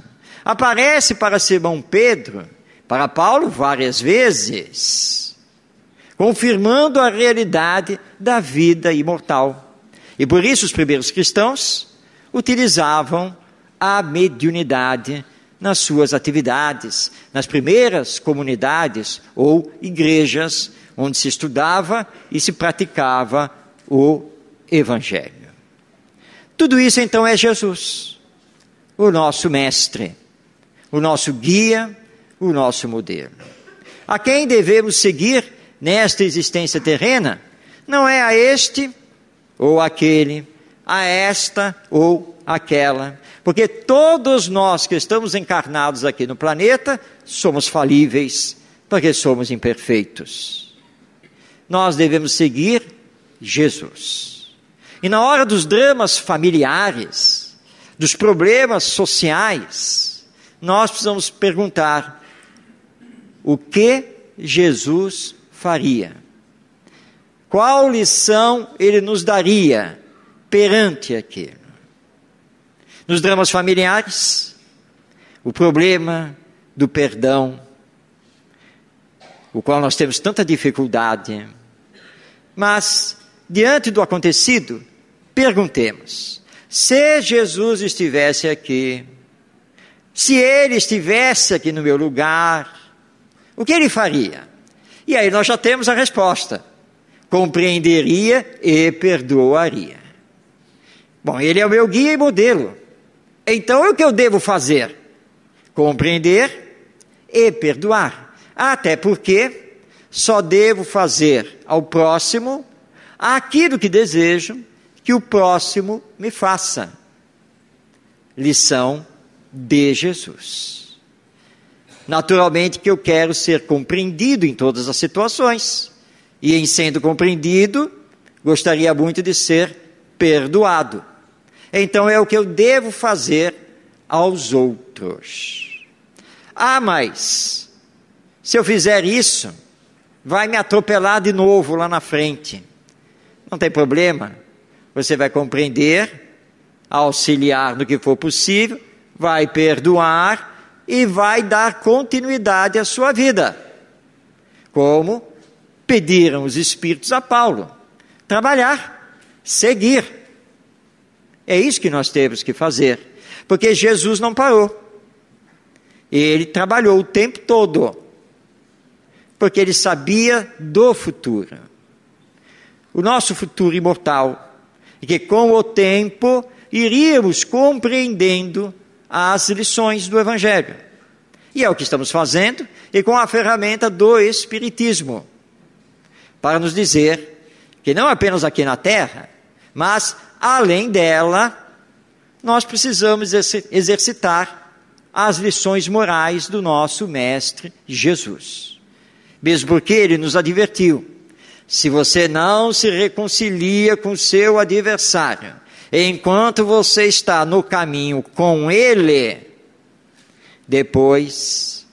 aparece para Simão Pedro, para Paulo várias vezes, confirmando a realidade da vida imortal. E por isso os primeiros cristãos utilizavam a mediunidade nas suas atividades, nas primeiras comunidades ou igrejas onde se estudava e se praticava o Evangelho. Tudo isso então é Jesus, o nosso mestre, o nosso guia, o nosso modelo. A quem devemos seguir nesta existência terrena não é a este ou aquele, a esta ou aquela, porque todos nós que estamos encarnados aqui no planeta somos falíveis, porque somos imperfeitos. Nós devemos seguir Jesus. E na hora dos dramas familiares, dos problemas sociais, nós precisamos perguntar o que Jesus faria. Qual lição ele nos daria perante aquilo? Nos dramas familiares, o problema do perdão, o qual nós temos tanta dificuldade, mas diante do acontecido, Perguntemos: se Jesus estivesse aqui, se ele estivesse aqui no meu lugar, o que ele faria? E aí nós já temos a resposta: compreenderia e perdoaria. Bom, ele é o meu guia e modelo. Então, o que eu devo fazer? Compreender e perdoar. Até porque só devo fazer ao próximo aquilo que desejo que o próximo me faça. Lição de Jesus. Naturalmente que eu quero ser compreendido em todas as situações, e em sendo compreendido, gostaria muito de ser perdoado. Então é o que eu devo fazer aos outros. Ah, mas se eu fizer isso, vai me atropelar de novo lá na frente. Não tem problema, você vai compreender, auxiliar no que for possível, vai perdoar e vai dar continuidade à sua vida. Como pediram os espíritos a Paulo: trabalhar, seguir. É isso que nós temos que fazer, porque Jesus não parou. Ele trabalhou o tempo todo, porque ele sabia do futuro. O nosso futuro imortal e que com o tempo iríamos compreendendo as lições do Evangelho. E é o que estamos fazendo, e com a ferramenta do Espiritismo, para nos dizer que não apenas aqui na Terra, mas além dela, nós precisamos exercitar as lições morais do nosso Mestre Jesus. Mesmo porque ele nos advertiu se você não se reconcilia com seu adversário, enquanto você está no caminho com ele, depois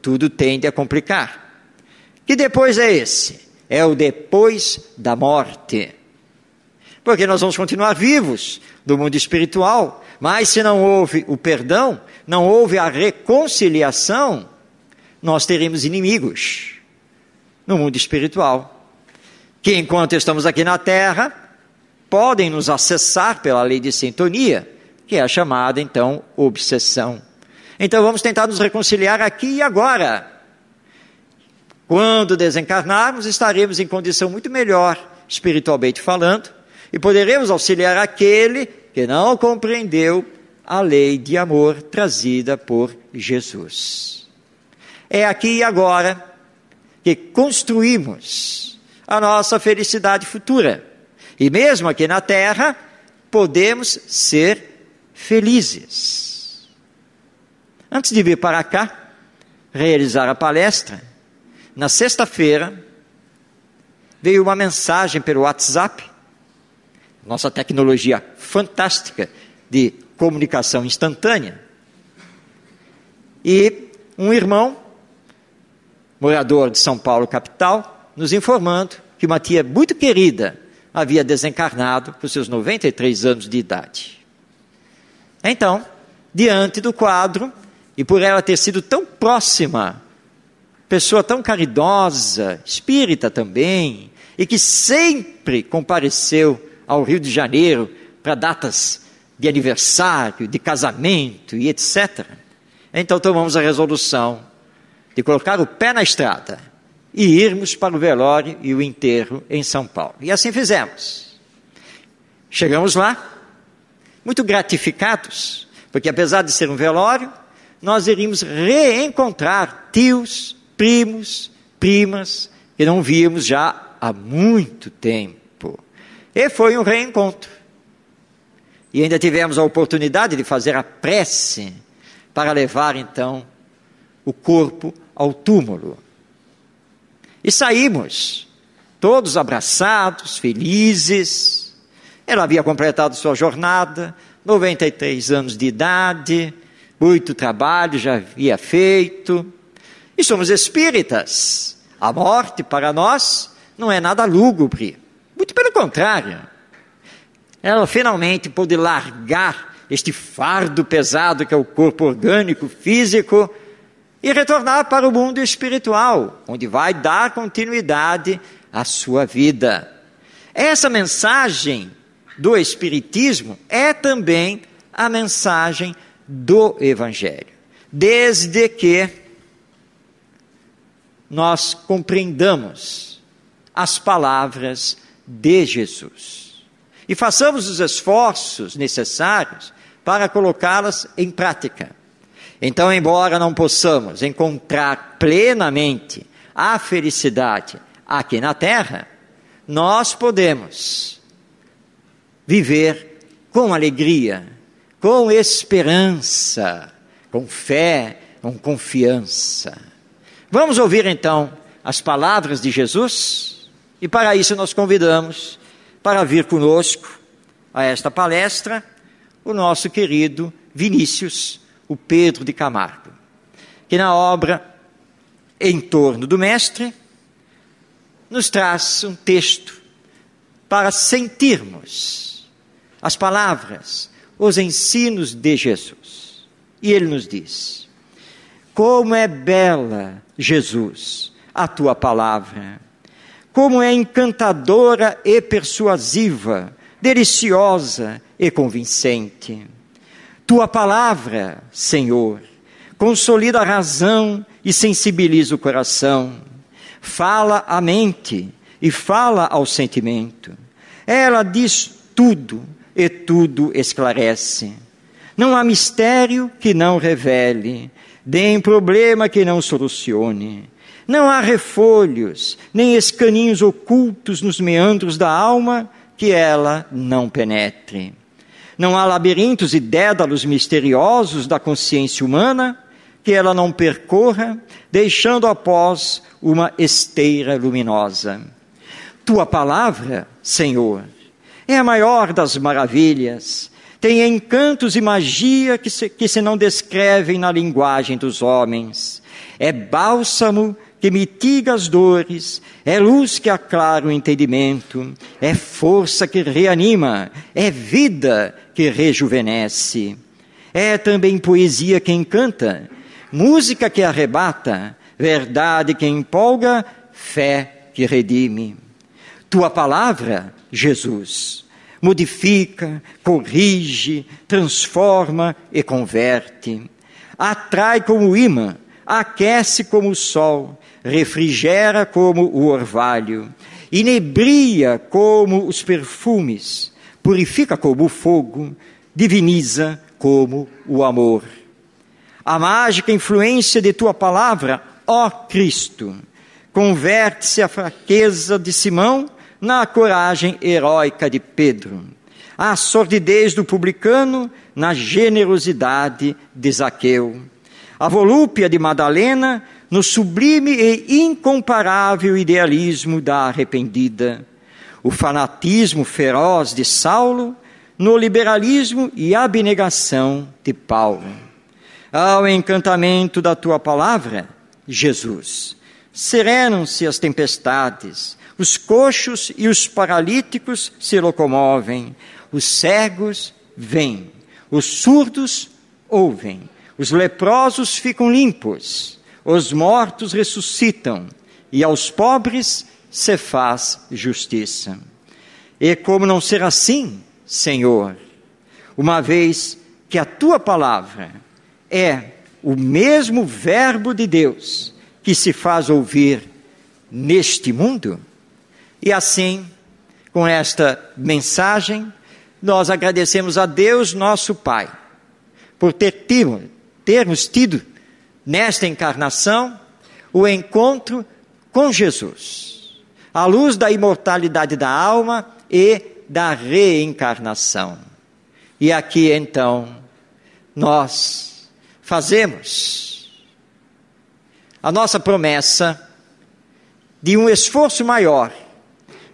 tudo tende a complicar. Que depois é esse? É o depois da morte. Porque nós vamos continuar vivos do mundo espiritual, mas se não houve o perdão, não houve a reconciliação, nós teremos inimigos no mundo espiritual que enquanto estamos aqui na Terra, podem nos acessar pela lei de sintonia, que é a chamada então obsessão. Então vamos tentar nos reconciliar aqui e agora. Quando desencarnarmos, estaremos em condição muito melhor, espiritualmente falando, e poderemos auxiliar aquele que não compreendeu a lei de amor trazida por Jesus. É aqui e agora que construímos a nossa felicidade futura. E mesmo aqui na Terra, podemos ser felizes. Antes de vir para cá, realizar a palestra, na sexta-feira, veio uma mensagem pelo WhatsApp, nossa tecnologia fantástica de comunicação instantânea. E um irmão, morador de São Paulo, capital, nos informando que uma tia muito querida havia desencarnado com seus 93 anos de idade. Então, diante do quadro, e por ela ter sido tão próxima, pessoa tão caridosa, espírita também, e que sempre compareceu ao Rio de Janeiro para datas de aniversário, de casamento e etc. Então tomamos a resolução de colocar o pé na estrada e irmos para o velório e o enterro em São Paulo. E assim fizemos. Chegamos lá, muito gratificados, porque apesar de ser um velório, nós iríamos reencontrar tios, primos, primas, que não víamos já há muito tempo. E foi um reencontro. E ainda tivemos a oportunidade de fazer a prece para levar então o corpo ao túmulo. E saímos, todos abraçados, felizes. Ela havia completado sua jornada, 93 anos de idade, muito trabalho já havia feito. E somos espíritas. A morte para nós não é nada lúgubre. Muito pelo contrário. Ela finalmente pôde largar este fardo pesado que é o corpo orgânico, físico, e retornar para o mundo espiritual, onde vai dar continuidade à sua vida. Essa mensagem do Espiritismo é também a mensagem do Evangelho, desde que nós compreendamos as palavras de Jesus e façamos os esforços necessários para colocá-las em prática. Então, embora não possamos encontrar plenamente a felicidade aqui na Terra, nós podemos viver com alegria, com esperança, com fé, com confiança. Vamos ouvir então as palavras de Jesus e para isso nós convidamos para vir conosco a esta palestra o nosso querido Vinícius o Pedro de Camargo, que na obra Em torno do Mestre nos traz um texto para sentirmos as palavras, os ensinos de Jesus. E ele nos diz: Como é bela, Jesus, a tua palavra. Como é encantadora e persuasiva, deliciosa e convincente. Tua palavra, Senhor, consolida a razão e sensibiliza o coração. Fala à mente e fala ao sentimento. Ela diz tudo e tudo esclarece. Não há mistério que não revele, nem problema que não solucione. Não há refolhos, nem escaninhos ocultos nos meandros da alma que ela não penetre. Não há labirintos e dédalos misteriosos da consciência humana que ela não percorra, deixando após uma esteira luminosa. Tua palavra, Senhor, é a maior das maravilhas. Tem encantos e magia que se, que se não descrevem na linguagem dos homens. É bálsamo que mitiga as dores, é luz que aclara o entendimento, é força que reanima, é vida que rejuvenesce. É também poesia que encanta, música que arrebata, verdade que empolga, fé que redime. Tua palavra, Jesus, modifica, corrige, transforma e converte. Atrai como o imã, aquece como o sol, refrigera como o orvalho, inebria como os perfumes, purifica como o fogo, diviniza como o amor. A mágica influência de tua palavra, ó Cristo, converte-se a fraqueza de Simão na coragem heróica de Pedro, a sordidez do publicano na generosidade de Zaqueu, a volúpia de Madalena no sublime e incomparável idealismo da arrependida o fanatismo feroz de Saulo, no liberalismo e abnegação de Paulo. Ao encantamento da tua palavra, Jesus, serenam-se as tempestades, os coxos e os paralíticos se locomovem, os cegos vêm, os surdos ouvem, os leprosos ficam limpos, os mortos ressuscitam, e aos pobres se faz justiça. E como não ser assim, Senhor, uma vez que a tua palavra é o mesmo Verbo de Deus que se faz ouvir neste mundo? E assim, com esta mensagem, nós agradecemos a Deus, nosso Pai, por ter tido, termos tido nesta encarnação o encontro com Jesus à luz da imortalidade da alma e da reencarnação. E aqui então nós fazemos a nossa promessa de um esforço maior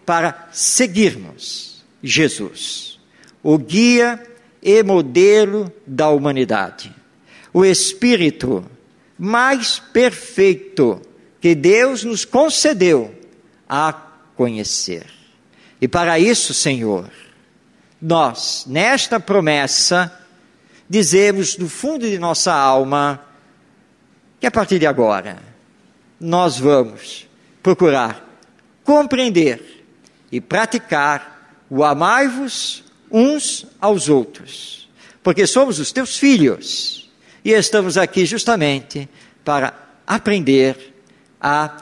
para seguirmos Jesus, o guia e modelo da humanidade, o espírito mais perfeito que Deus nos concedeu a conhecer. E para isso, Senhor, nós, nesta promessa, dizemos do fundo de nossa alma que a partir de agora nós vamos procurar compreender e praticar o amai-vos uns aos outros, porque somos os teus filhos e estamos aqui justamente para aprender a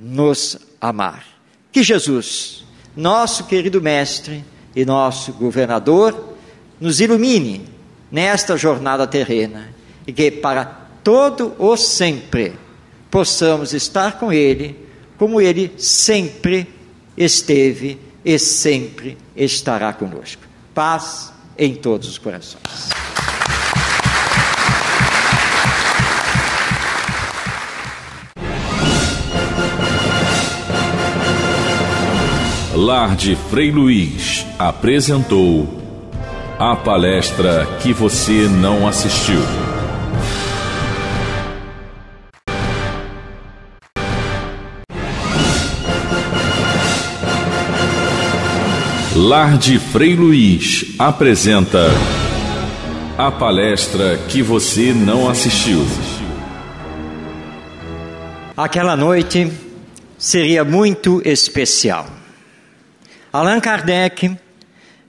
nos amar. Que Jesus, nosso querido Mestre e nosso governador, nos ilumine nesta jornada terrena e que para todo o sempre possamos estar com Ele como Ele sempre esteve e sempre estará conosco. Paz em todos os corações. Lar de Frei Luiz apresentou a palestra que você não assistiu. Lar de Frei Luiz apresenta a palestra que você não assistiu. Aquela noite seria muito especial Allan Kardec,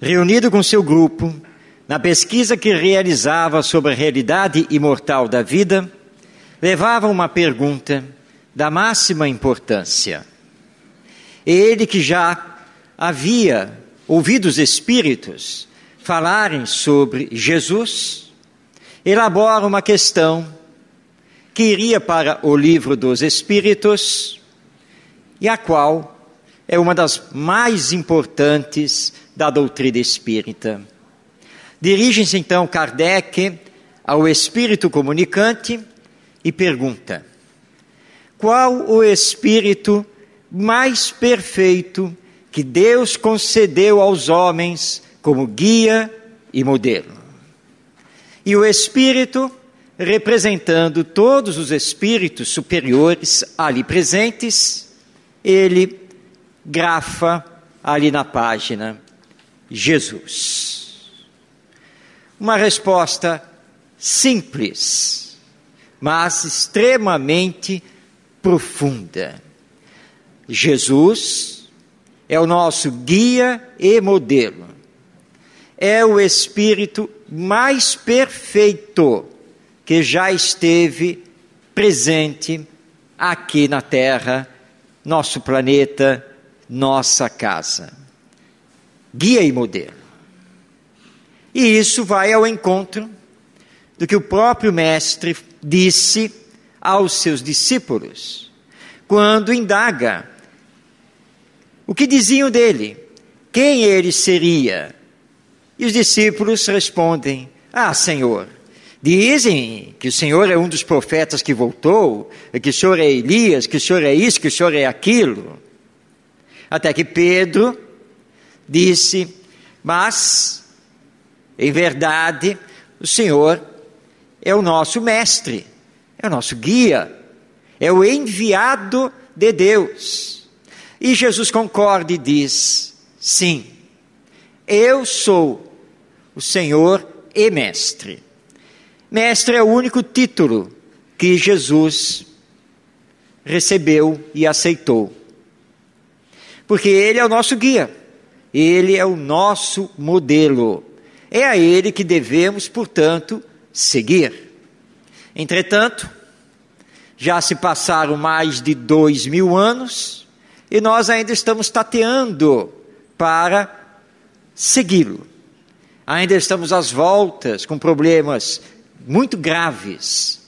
reunido com seu grupo, na pesquisa que realizava sobre a realidade imortal da vida, levava uma pergunta da máxima importância. Ele que já havia ouvido os espíritos falarem sobre Jesus, elabora uma questão que iria para o livro dos espíritos e a qual é uma das mais importantes da doutrina espírita. Dirige-se então Kardec ao espírito comunicante e pergunta: Qual o espírito mais perfeito que Deus concedeu aos homens como guia e modelo? E o espírito, representando todos os espíritos superiores ali presentes, ele grafa ali na página: Jesus. Uma resposta simples, mas extremamente profunda. Jesus é o nosso guia e modelo. É o espírito mais perfeito que já esteve presente aqui na Terra, nosso planeta nossa casa. Guia e modelo. E isso vai ao encontro do que o próprio Mestre disse aos seus discípulos, quando indaga o que diziam dele, quem ele seria. E os discípulos respondem: Ah, Senhor, dizem que o Senhor é um dos profetas que voltou, que o Senhor é Elias, que o Senhor é isso, que o Senhor é aquilo. Até que Pedro disse: Mas, em verdade, o Senhor é o nosso mestre, é o nosso guia, é o enviado de Deus. E Jesus concorda e diz: Sim, eu sou o Senhor e mestre. Mestre é o único título que Jesus recebeu e aceitou porque Ele é o nosso guia, Ele é o nosso modelo. É a Ele que devemos, portanto, seguir. Entretanto, já se passaram mais de dois mil anos e nós ainda estamos tateando para segui-lo. Ainda estamos às voltas com problemas muito graves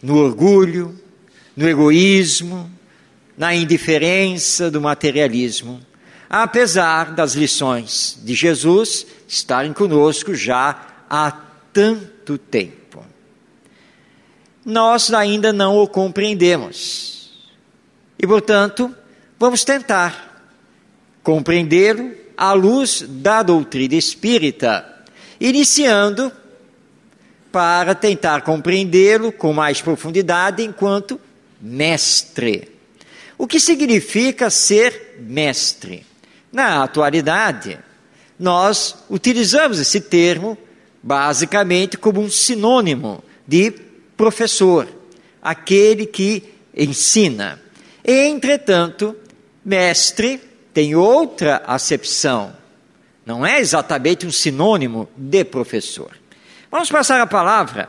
no orgulho, no egoísmo, na indiferença do materialismo, apesar das lições de Jesus estarem conosco já há tanto tempo. Nós ainda não o compreendemos e, portanto, vamos tentar compreendê-lo à luz da doutrina espírita, iniciando para tentar compreendê-lo com mais profundidade enquanto mestre o que significa ser mestre? Na atualidade, nós utilizamos esse termo basicamente como um sinônimo de professor, aquele que ensina. Entretanto, mestre tem outra acepção. Não é exatamente um sinônimo de professor. Vamos passar a palavra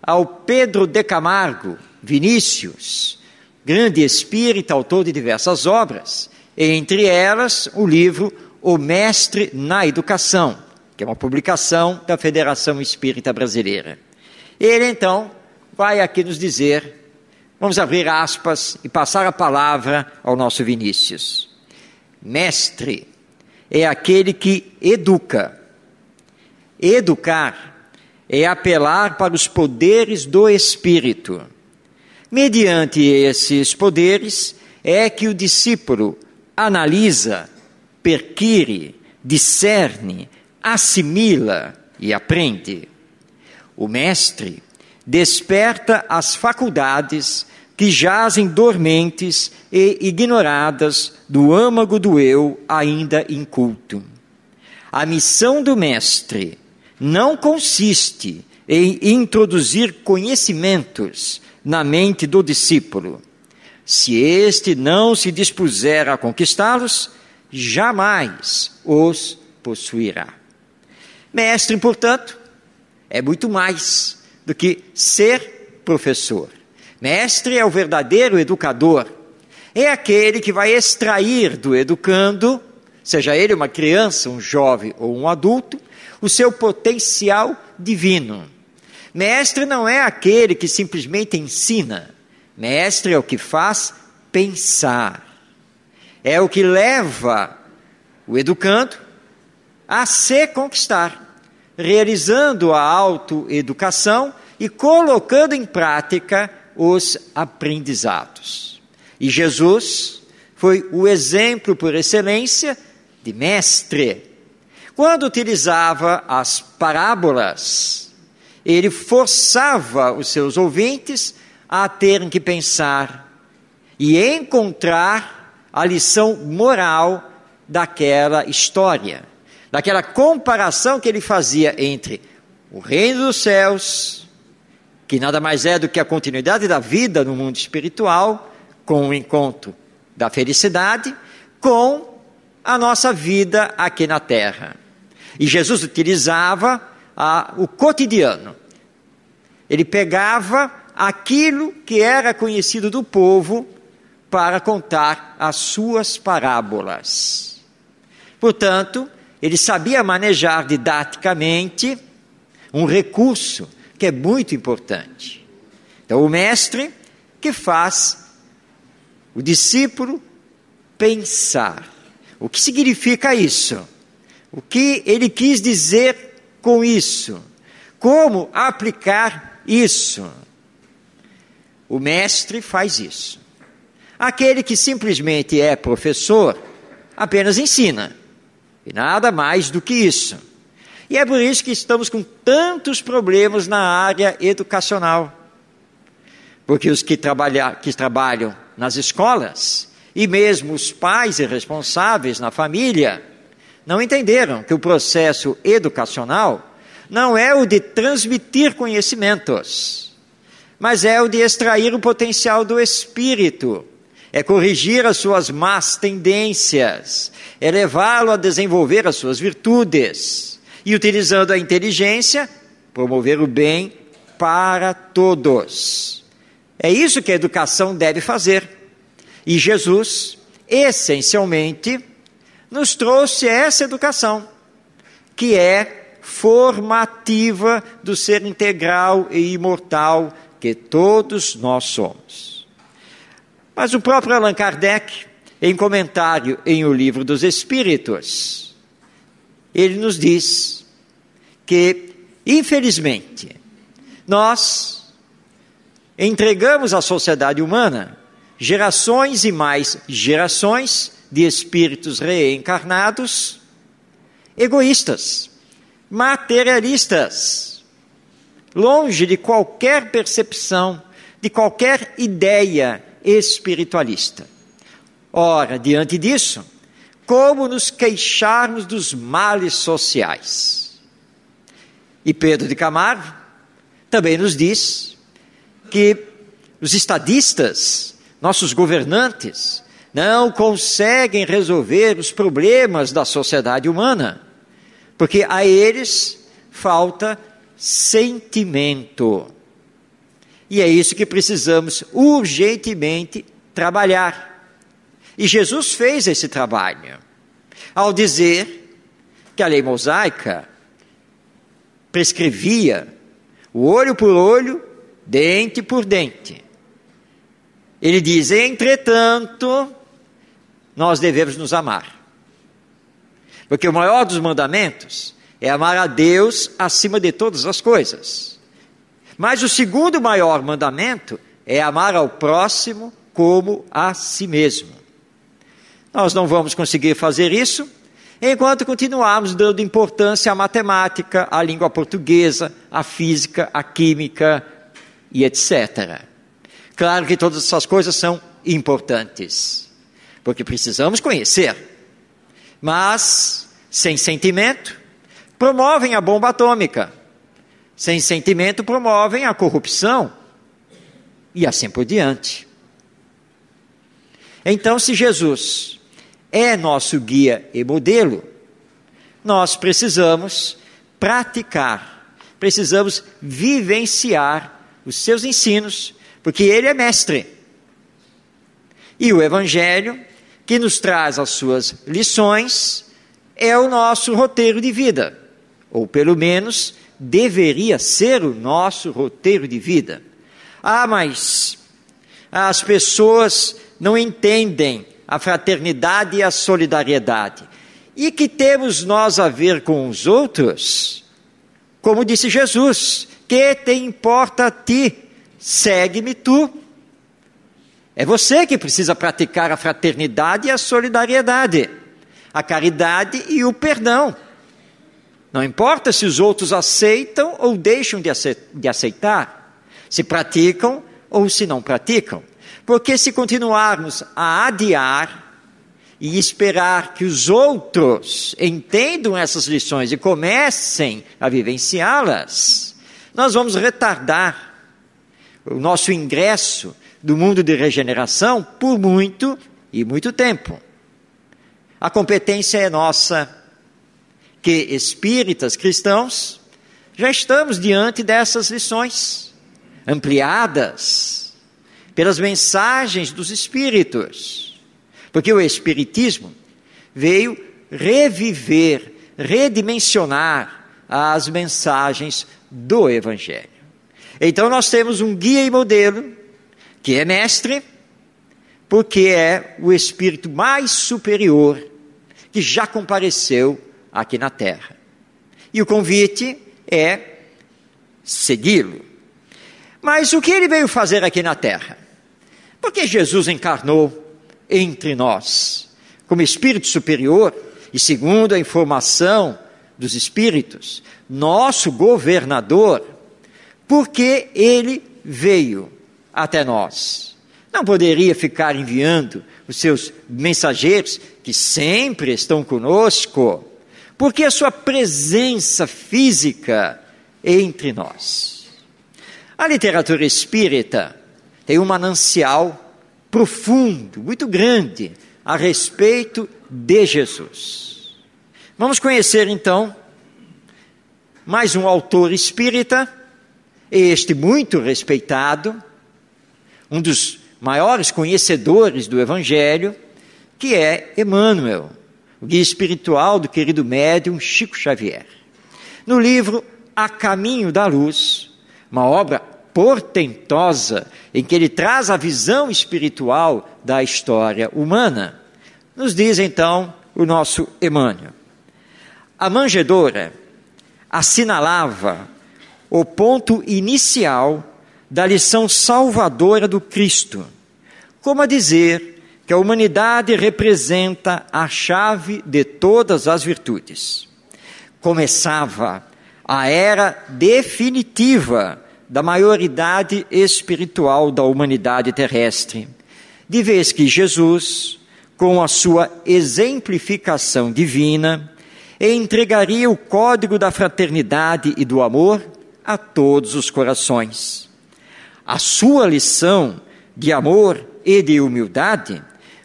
ao Pedro de Camargo Vinícius, grande espírita, autor de diversas obras, entre elas o livro O Mestre na Educação, que é uma publicação da Federação Espírita Brasileira. Ele então vai aqui nos dizer, vamos abrir aspas e passar a palavra ao nosso Vinícius. Mestre é aquele que educa. Educar é apelar para os poderes do espírito Mediante esses poderes é que o discípulo analisa, perquire, discerne, assimila e aprende. O mestre desperta as faculdades que jazem dormentes e ignoradas do âmago do eu ainda inculto. A missão do mestre não consiste em introduzir conhecimentos na mente do discípulo. Se este não se dispuser a conquistá-los, jamais os possuirá. Mestre, portanto, é muito mais do que ser professor. Mestre é o verdadeiro educador. É aquele que vai extrair do educando, seja ele uma criança, um jovem ou um adulto, o seu potencial divino. Mestre não é aquele que simplesmente ensina, mestre é o que faz pensar, é o que leva o educando a se conquistar, realizando a autoeducação e colocando em prática os aprendizados. E Jesus foi o exemplo por excelência de mestre. Quando utilizava as parábolas, ele forçava os seus ouvintes a terem que pensar e encontrar a lição moral daquela história, daquela comparação que ele fazia entre o reino dos céus, que nada mais é do que a continuidade da vida no mundo espiritual, com o encontro da felicidade, com a nossa vida aqui na terra. E Jesus utilizava a, o cotidiano. Ele pegava aquilo que era conhecido do povo para contar as suas parábolas. Portanto, ele sabia manejar didaticamente um recurso que é muito importante. Então, o mestre que faz o discípulo pensar. O que significa isso? O que ele quis dizer com isso? Como aplicar isso? O mestre faz isso. Aquele que simplesmente é professor apenas ensina, e nada mais do que isso. E é por isso que estamos com tantos problemas na área educacional. Porque os que, trabalha, que trabalham nas escolas, e mesmo os pais e responsáveis na família, não entenderam que o processo educacional não é o de transmitir conhecimentos, mas é o de extrair o potencial do espírito, é corrigir as suas más tendências, é levá-lo a desenvolver as suas virtudes e, utilizando a inteligência, promover o bem para todos. É isso que a educação deve fazer. E Jesus, essencialmente, nos trouxe essa educação, que é formativa do ser integral e imortal que todos nós somos. Mas o próprio Allan Kardec, em comentário em O Livro dos Espíritos, ele nos diz que, infelizmente, nós entregamos à sociedade humana gerações e mais gerações de espíritos reencarnados egoístas, materialistas, longe de qualquer percepção, de qualquer ideia espiritualista. Ora, diante disso, como nos queixarmos dos males sociais? E Pedro de Camargo também nos diz que os estadistas, nossos governantes, não conseguem resolver os problemas da sociedade humana, porque a eles falta sentimento. E é isso que precisamos urgentemente trabalhar. E Jesus fez esse trabalho ao dizer que a lei mosaica prescrevia o olho por olho, dente por dente. Ele diz: entretanto, nós devemos nos amar. Porque o maior dos mandamentos é amar a Deus acima de todas as coisas. Mas o segundo maior mandamento é amar ao próximo como a si mesmo. Nós não vamos conseguir fazer isso enquanto continuarmos dando importância à matemática, à língua portuguesa, à física, à química e etc. Claro que todas essas coisas são importantes porque precisamos conhecer. Mas, sem sentimento, promovem a bomba atômica. Sem sentimento, promovem a corrupção. E assim por diante. Então, se Jesus é nosso guia e modelo, nós precisamos praticar, precisamos vivenciar os seus ensinos, porque ele é mestre. E o Evangelho que nos traz as suas lições, é o nosso roteiro de vida, ou pelo menos deveria ser o nosso roteiro de vida. Ah, mas as pessoas não entendem a fraternidade e a solidariedade. E que temos nós a ver com os outros? Como disse Jesus: Que te importa a ti? Segue-me tu. É você que precisa praticar a fraternidade e a solidariedade, a caridade e o perdão. Não importa se os outros aceitam ou deixam de aceitar, se praticam ou se não praticam. Porque se continuarmos a adiar e esperar que os outros entendam essas lições e comecem a vivenciá-las, nós vamos retardar o nosso ingresso do mundo de regeneração por muito e muito tempo. A competência é nossa, que espíritas cristãos já estamos diante dessas lições, ampliadas pelas mensagens dos espíritos, porque o espiritismo veio reviver, redimensionar as mensagens do evangelho. Então nós temos um guia e modelo que é mestre, porque é o espírito mais superior que já compareceu aqui na terra. E o convite é segui-lo. Mas o que ele veio fazer aqui na terra? Porque Jesus encarnou entre nós como espírito superior e segundo a informação dos espíritos, nosso governador, porque ele veio até nós. Não poderia ficar enviando os seus mensageiros, que sempre estão conosco, porque a sua presença física é entre nós. A literatura espírita tem um manancial profundo, muito grande, a respeito de Jesus. Vamos conhecer então mais um autor espírita, este muito respeitado, um dos maiores conhecedores do Evangelho, que é Emmanuel, o guia espiritual do querido médium Chico Xavier. No livro A Caminho da Luz, uma obra portentosa em que ele traz a visão espiritual da história humana, nos diz então o nosso Emmanuel. A manjedora assinalava o ponto inicial da lição salvadora do Cristo, como a dizer que a humanidade representa a chave de todas as virtudes. Começava a era definitiva da maioridade espiritual da humanidade terrestre, de vez que Jesus, com a sua exemplificação divina, entregaria o código da fraternidade e do amor a todos os corações. A sua lição de amor e de humildade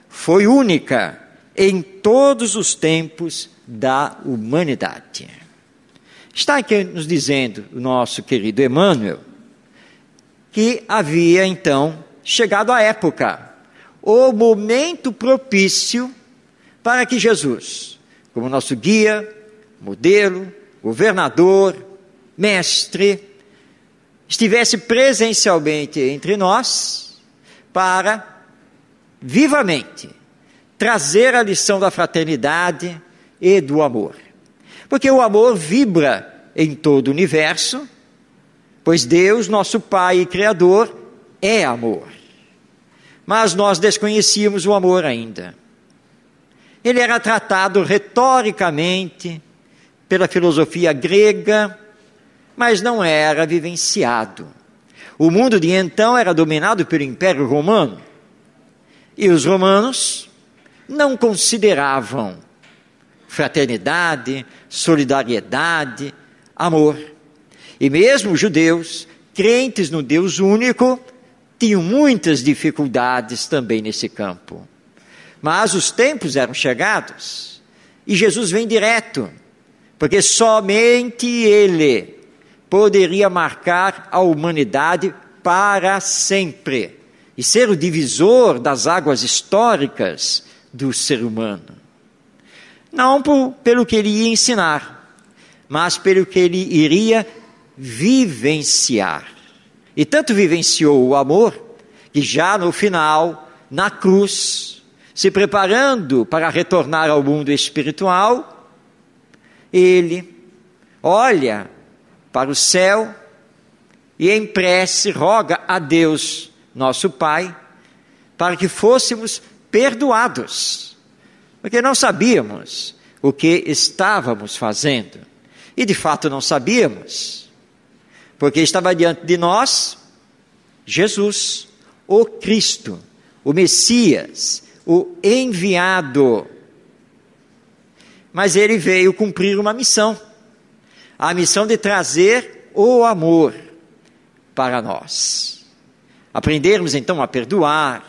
foi única em todos os tempos da humanidade. Está aqui nos dizendo o nosso querido Emmanuel que havia então chegado a época, o momento propício para que Jesus, como nosso guia, modelo, governador, mestre, estivesse presencialmente entre nós para vivamente trazer a lição da fraternidade e do amor. Porque o amor vibra em todo o universo, pois Deus, nosso Pai e Criador, é amor. Mas nós desconhecíamos o amor ainda. Ele era tratado retoricamente pela filosofia grega, mas não era vivenciado. O mundo de então era dominado pelo Império Romano. E os romanos não consideravam fraternidade, solidariedade, amor. E mesmo os judeus, crentes no Deus único, tinham muitas dificuldades também nesse campo. Mas os tempos eram chegados e Jesus vem direto, porque somente Ele poderia marcar a humanidade para sempre e ser o divisor das águas históricas do ser humano. Não por, pelo que ele ia ensinar, mas pelo que ele iria vivenciar. E tanto vivenciou o amor, que já no final, na cruz, se preparando para retornar ao mundo espiritual, ele olha para o céu e em prece roga a Deus, nosso Pai, para que fôssemos perdoados, porque não sabíamos o que estávamos fazendo. E de fato não sabíamos, porque estava diante de nós Jesus, o Cristo, o Messias, o enviado. Mas ele veio cumprir uma missão a missão de trazer o amor para nós. Aprendermos então a perdoar,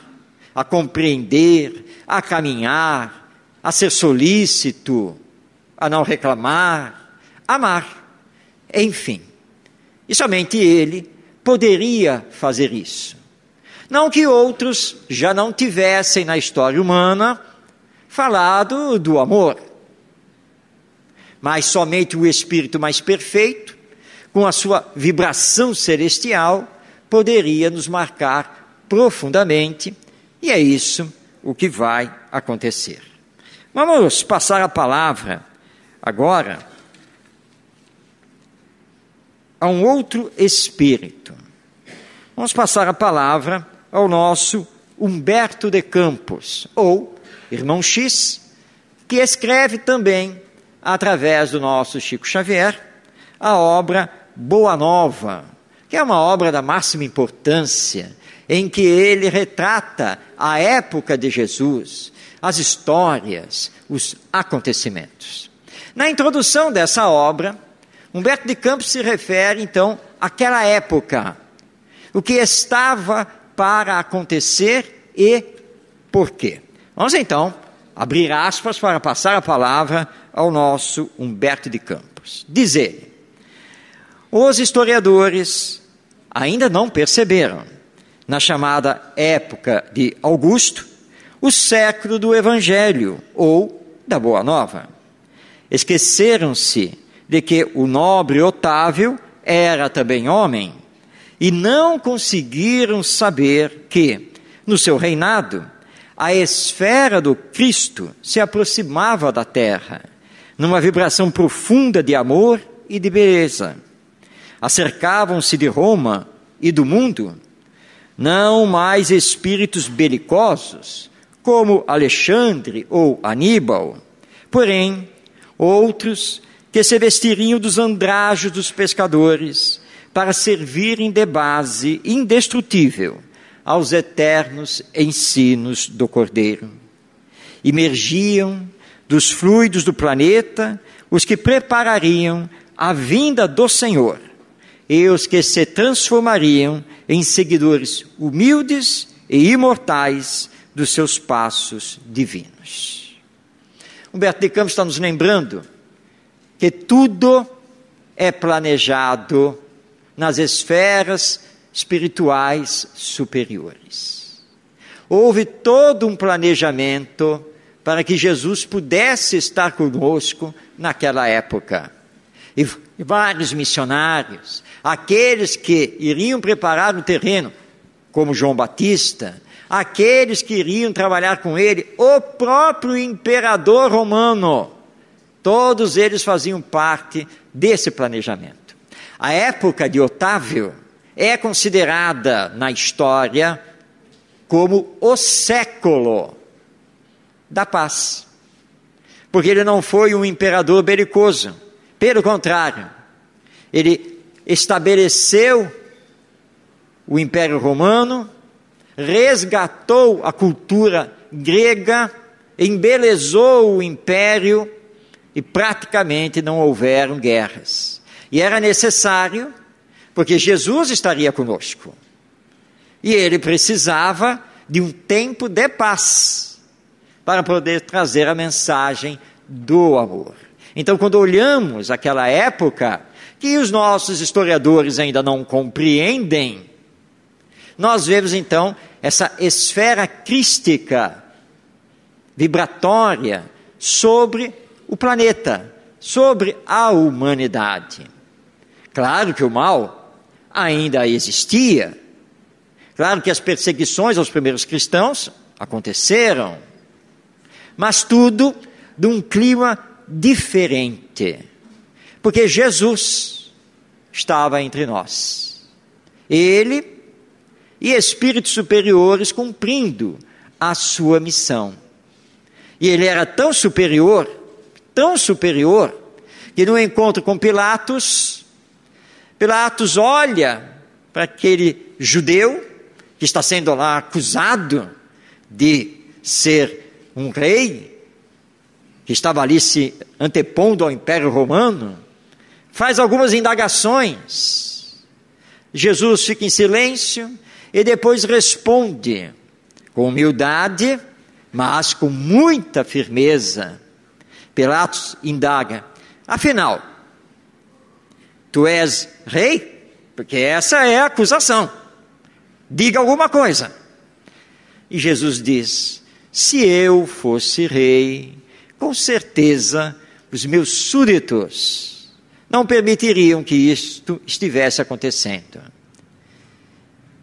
a compreender, a caminhar, a ser solícito, a não reclamar, amar, enfim. E somente ele poderia fazer isso. Não que outros já não tivessem na história humana falado do amor mas somente o espírito mais perfeito, com a sua vibração celestial, poderia nos marcar profundamente, e é isso o que vai acontecer. Vamos passar a palavra agora a um outro espírito. Vamos passar a palavra ao nosso Humberto de Campos, ou Irmão X, que escreve também através do nosso Chico Xavier, a obra Boa Nova, que é uma obra da máxima importância, em que ele retrata a época de Jesus, as histórias, os acontecimentos. Na introdução dessa obra, Humberto de Campos se refere então àquela época, o que estava para acontecer e por quê. Vamos então abrir aspas para passar a palavra ao nosso Humberto de Campos. Diz ele: os historiadores ainda não perceberam, na chamada época de Augusto, o século do Evangelho ou da Boa Nova. Esqueceram-se de que o nobre Otávio era também homem e não conseguiram saber que, no seu reinado, a esfera do Cristo se aproximava da terra numa vibração profunda de amor e de beleza. Acercavam-se de Roma e do mundo, não mais espíritos belicosos, como Alexandre ou Aníbal, porém outros que se vestiriam dos andrajos dos pescadores para servirem de base indestrutível aos eternos ensinos do Cordeiro. Imergiam dos fluidos do planeta, os que preparariam a vinda do Senhor, e os que se transformariam em seguidores humildes e imortais dos seus passos divinos. Humberto de Campos está nos lembrando que tudo é planejado nas esferas espirituais superiores. Houve todo um planejamento para que Jesus pudesse estar conosco naquela época. E vários missionários, aqueles que iriam preparar o terreno, como João Batista, aqueles que iriam trabalhar com ele, o próprio imperador romano, todos eles faziam parte desse planejamento. A época de Otávio é considerada na história como o século da paz. Porque ele não foi um imperador belicoso. Pelo contrário, ele estabeleceu o Império Romano, resgatou a cultura grega, embelezou o império e praticamente não houveram guerras. E era necessário, porque Jesus estaria conosco. E ele precisava de um tempo de paz para poder trazer a mensagem do amor. Então, quando olhamos aquela época, que os nossos historiadores ainda não compreendem, nós vemos então essa esfera crística, vibratória, sobre o planeta, sobre a humanidade. Claro que o mal ainda existia, claro que as perseguições aos primeiros cristãos aconteceram, mas tudo de um clima diferente. Porque Jesus estava entre nós. Ele e espíritos superiores cumprindo a sua missão. E ele era tão superior, tão superior, que no encontro com Pilatos, Pilatos olha para aquele judeu que está sendo lá acusado de ser um rei que estava ali se antepondo ao Império Romano, faz algumas indagações. Jesus fica em silêncio e depois responde com humildade, mas com muita firmeza. Pilatos indaga: Afinal, tu és rei? Porque essa é a acusação. Diga alguma coisa. E Jesus diz: se eu fosse rei, com certeza os meus súditos não permitiriam que isto estivesse acontecendo.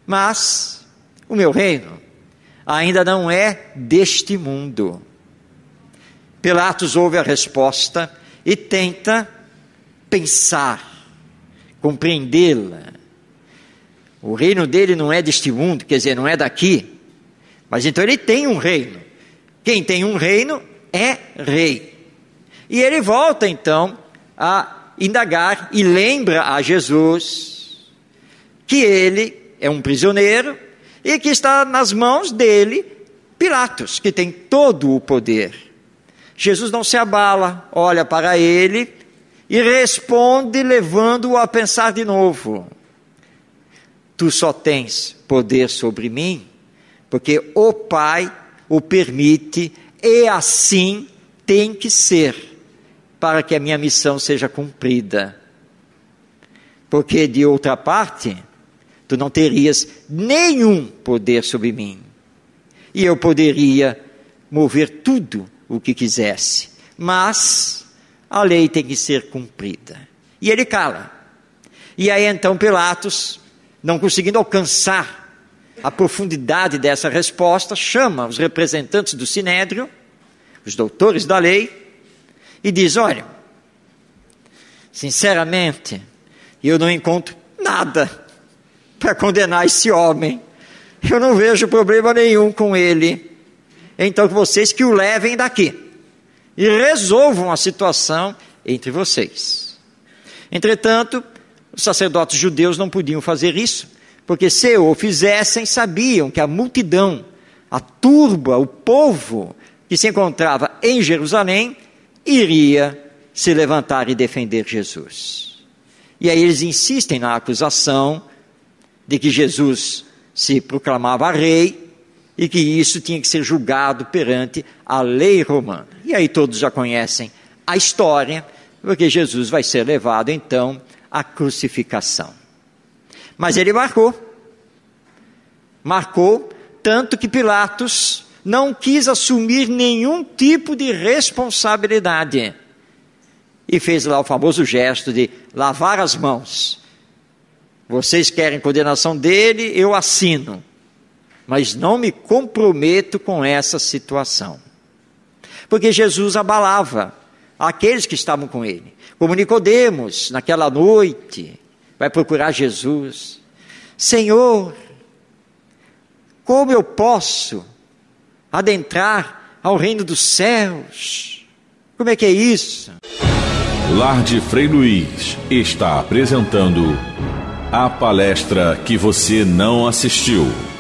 Mas o meu reino ainda não é deste mundo. Pilatos ouve a resposta e tenta pensar, compreendê-la. O reino dele não é deste mundo, quer dizer, não é daqui. Mas então ele tem um reino. Quem tem um reino é rei. E ele volta então a indagar e lembra a Jesus que ele é um prisioneiro e que está nas mãos dele Pilatos, que tem todo o poder. Jesus não se abala, olha para ele e responde, levando-o a pensar de novo: Tu só tens poder sobre mim, porque o Pai o permite, e assim tem que ser, para que a minha missão seja cumprida. Porque, de outra parte, tu não terias nenhum poder sobre mim, e eu poderia mover tudo o que quisesse, mas a lei tem que ser cumprida. E ele cala. E aí então Pilatos, não conseguindo alcançar a profundidade dessa resposta chama os representantes do sinédrio, os doutores da lei, e diz: olha, sinceramente, eu não encontro nada para condenar esse homem. Eu não vejo problema nenhum com ele. Então, vocês que o levem daqui e resolvam a situação entre vocês. Entretanto, os sacerdotes judeus não podiam fazer isso, porque se o fizessem, sabiam que a multidão, a turba, o povo que se encontrava em Jerusalém, iria se levantar e defender Jesus. E aí eles insistem na acusação de que Jesus se proclamava rei e que isso tinha que ser julgado perante a lei romana. E aí todos já conhecem a história, porque Jesus vai ser levado então à crucificação. Mas ele marcou. Marcou, tanto que Pilatos não quis assumir nenhum tipo de responsabilidade. E fez lá o famoso gesto de lavar as mãos. Vocês querem condenação dele, eu assino. Mas não me comprometo com essa situação. Porque Jesus abalava aqueles que estavam com ele. Como Nicodemos, naquela noite, vai procurar Jesus. Senhor, como eu posso adentrar ao reino dos céus? Como é que é isso? Lar de Frei Luiz está apresentando a palestra que você não assistiu.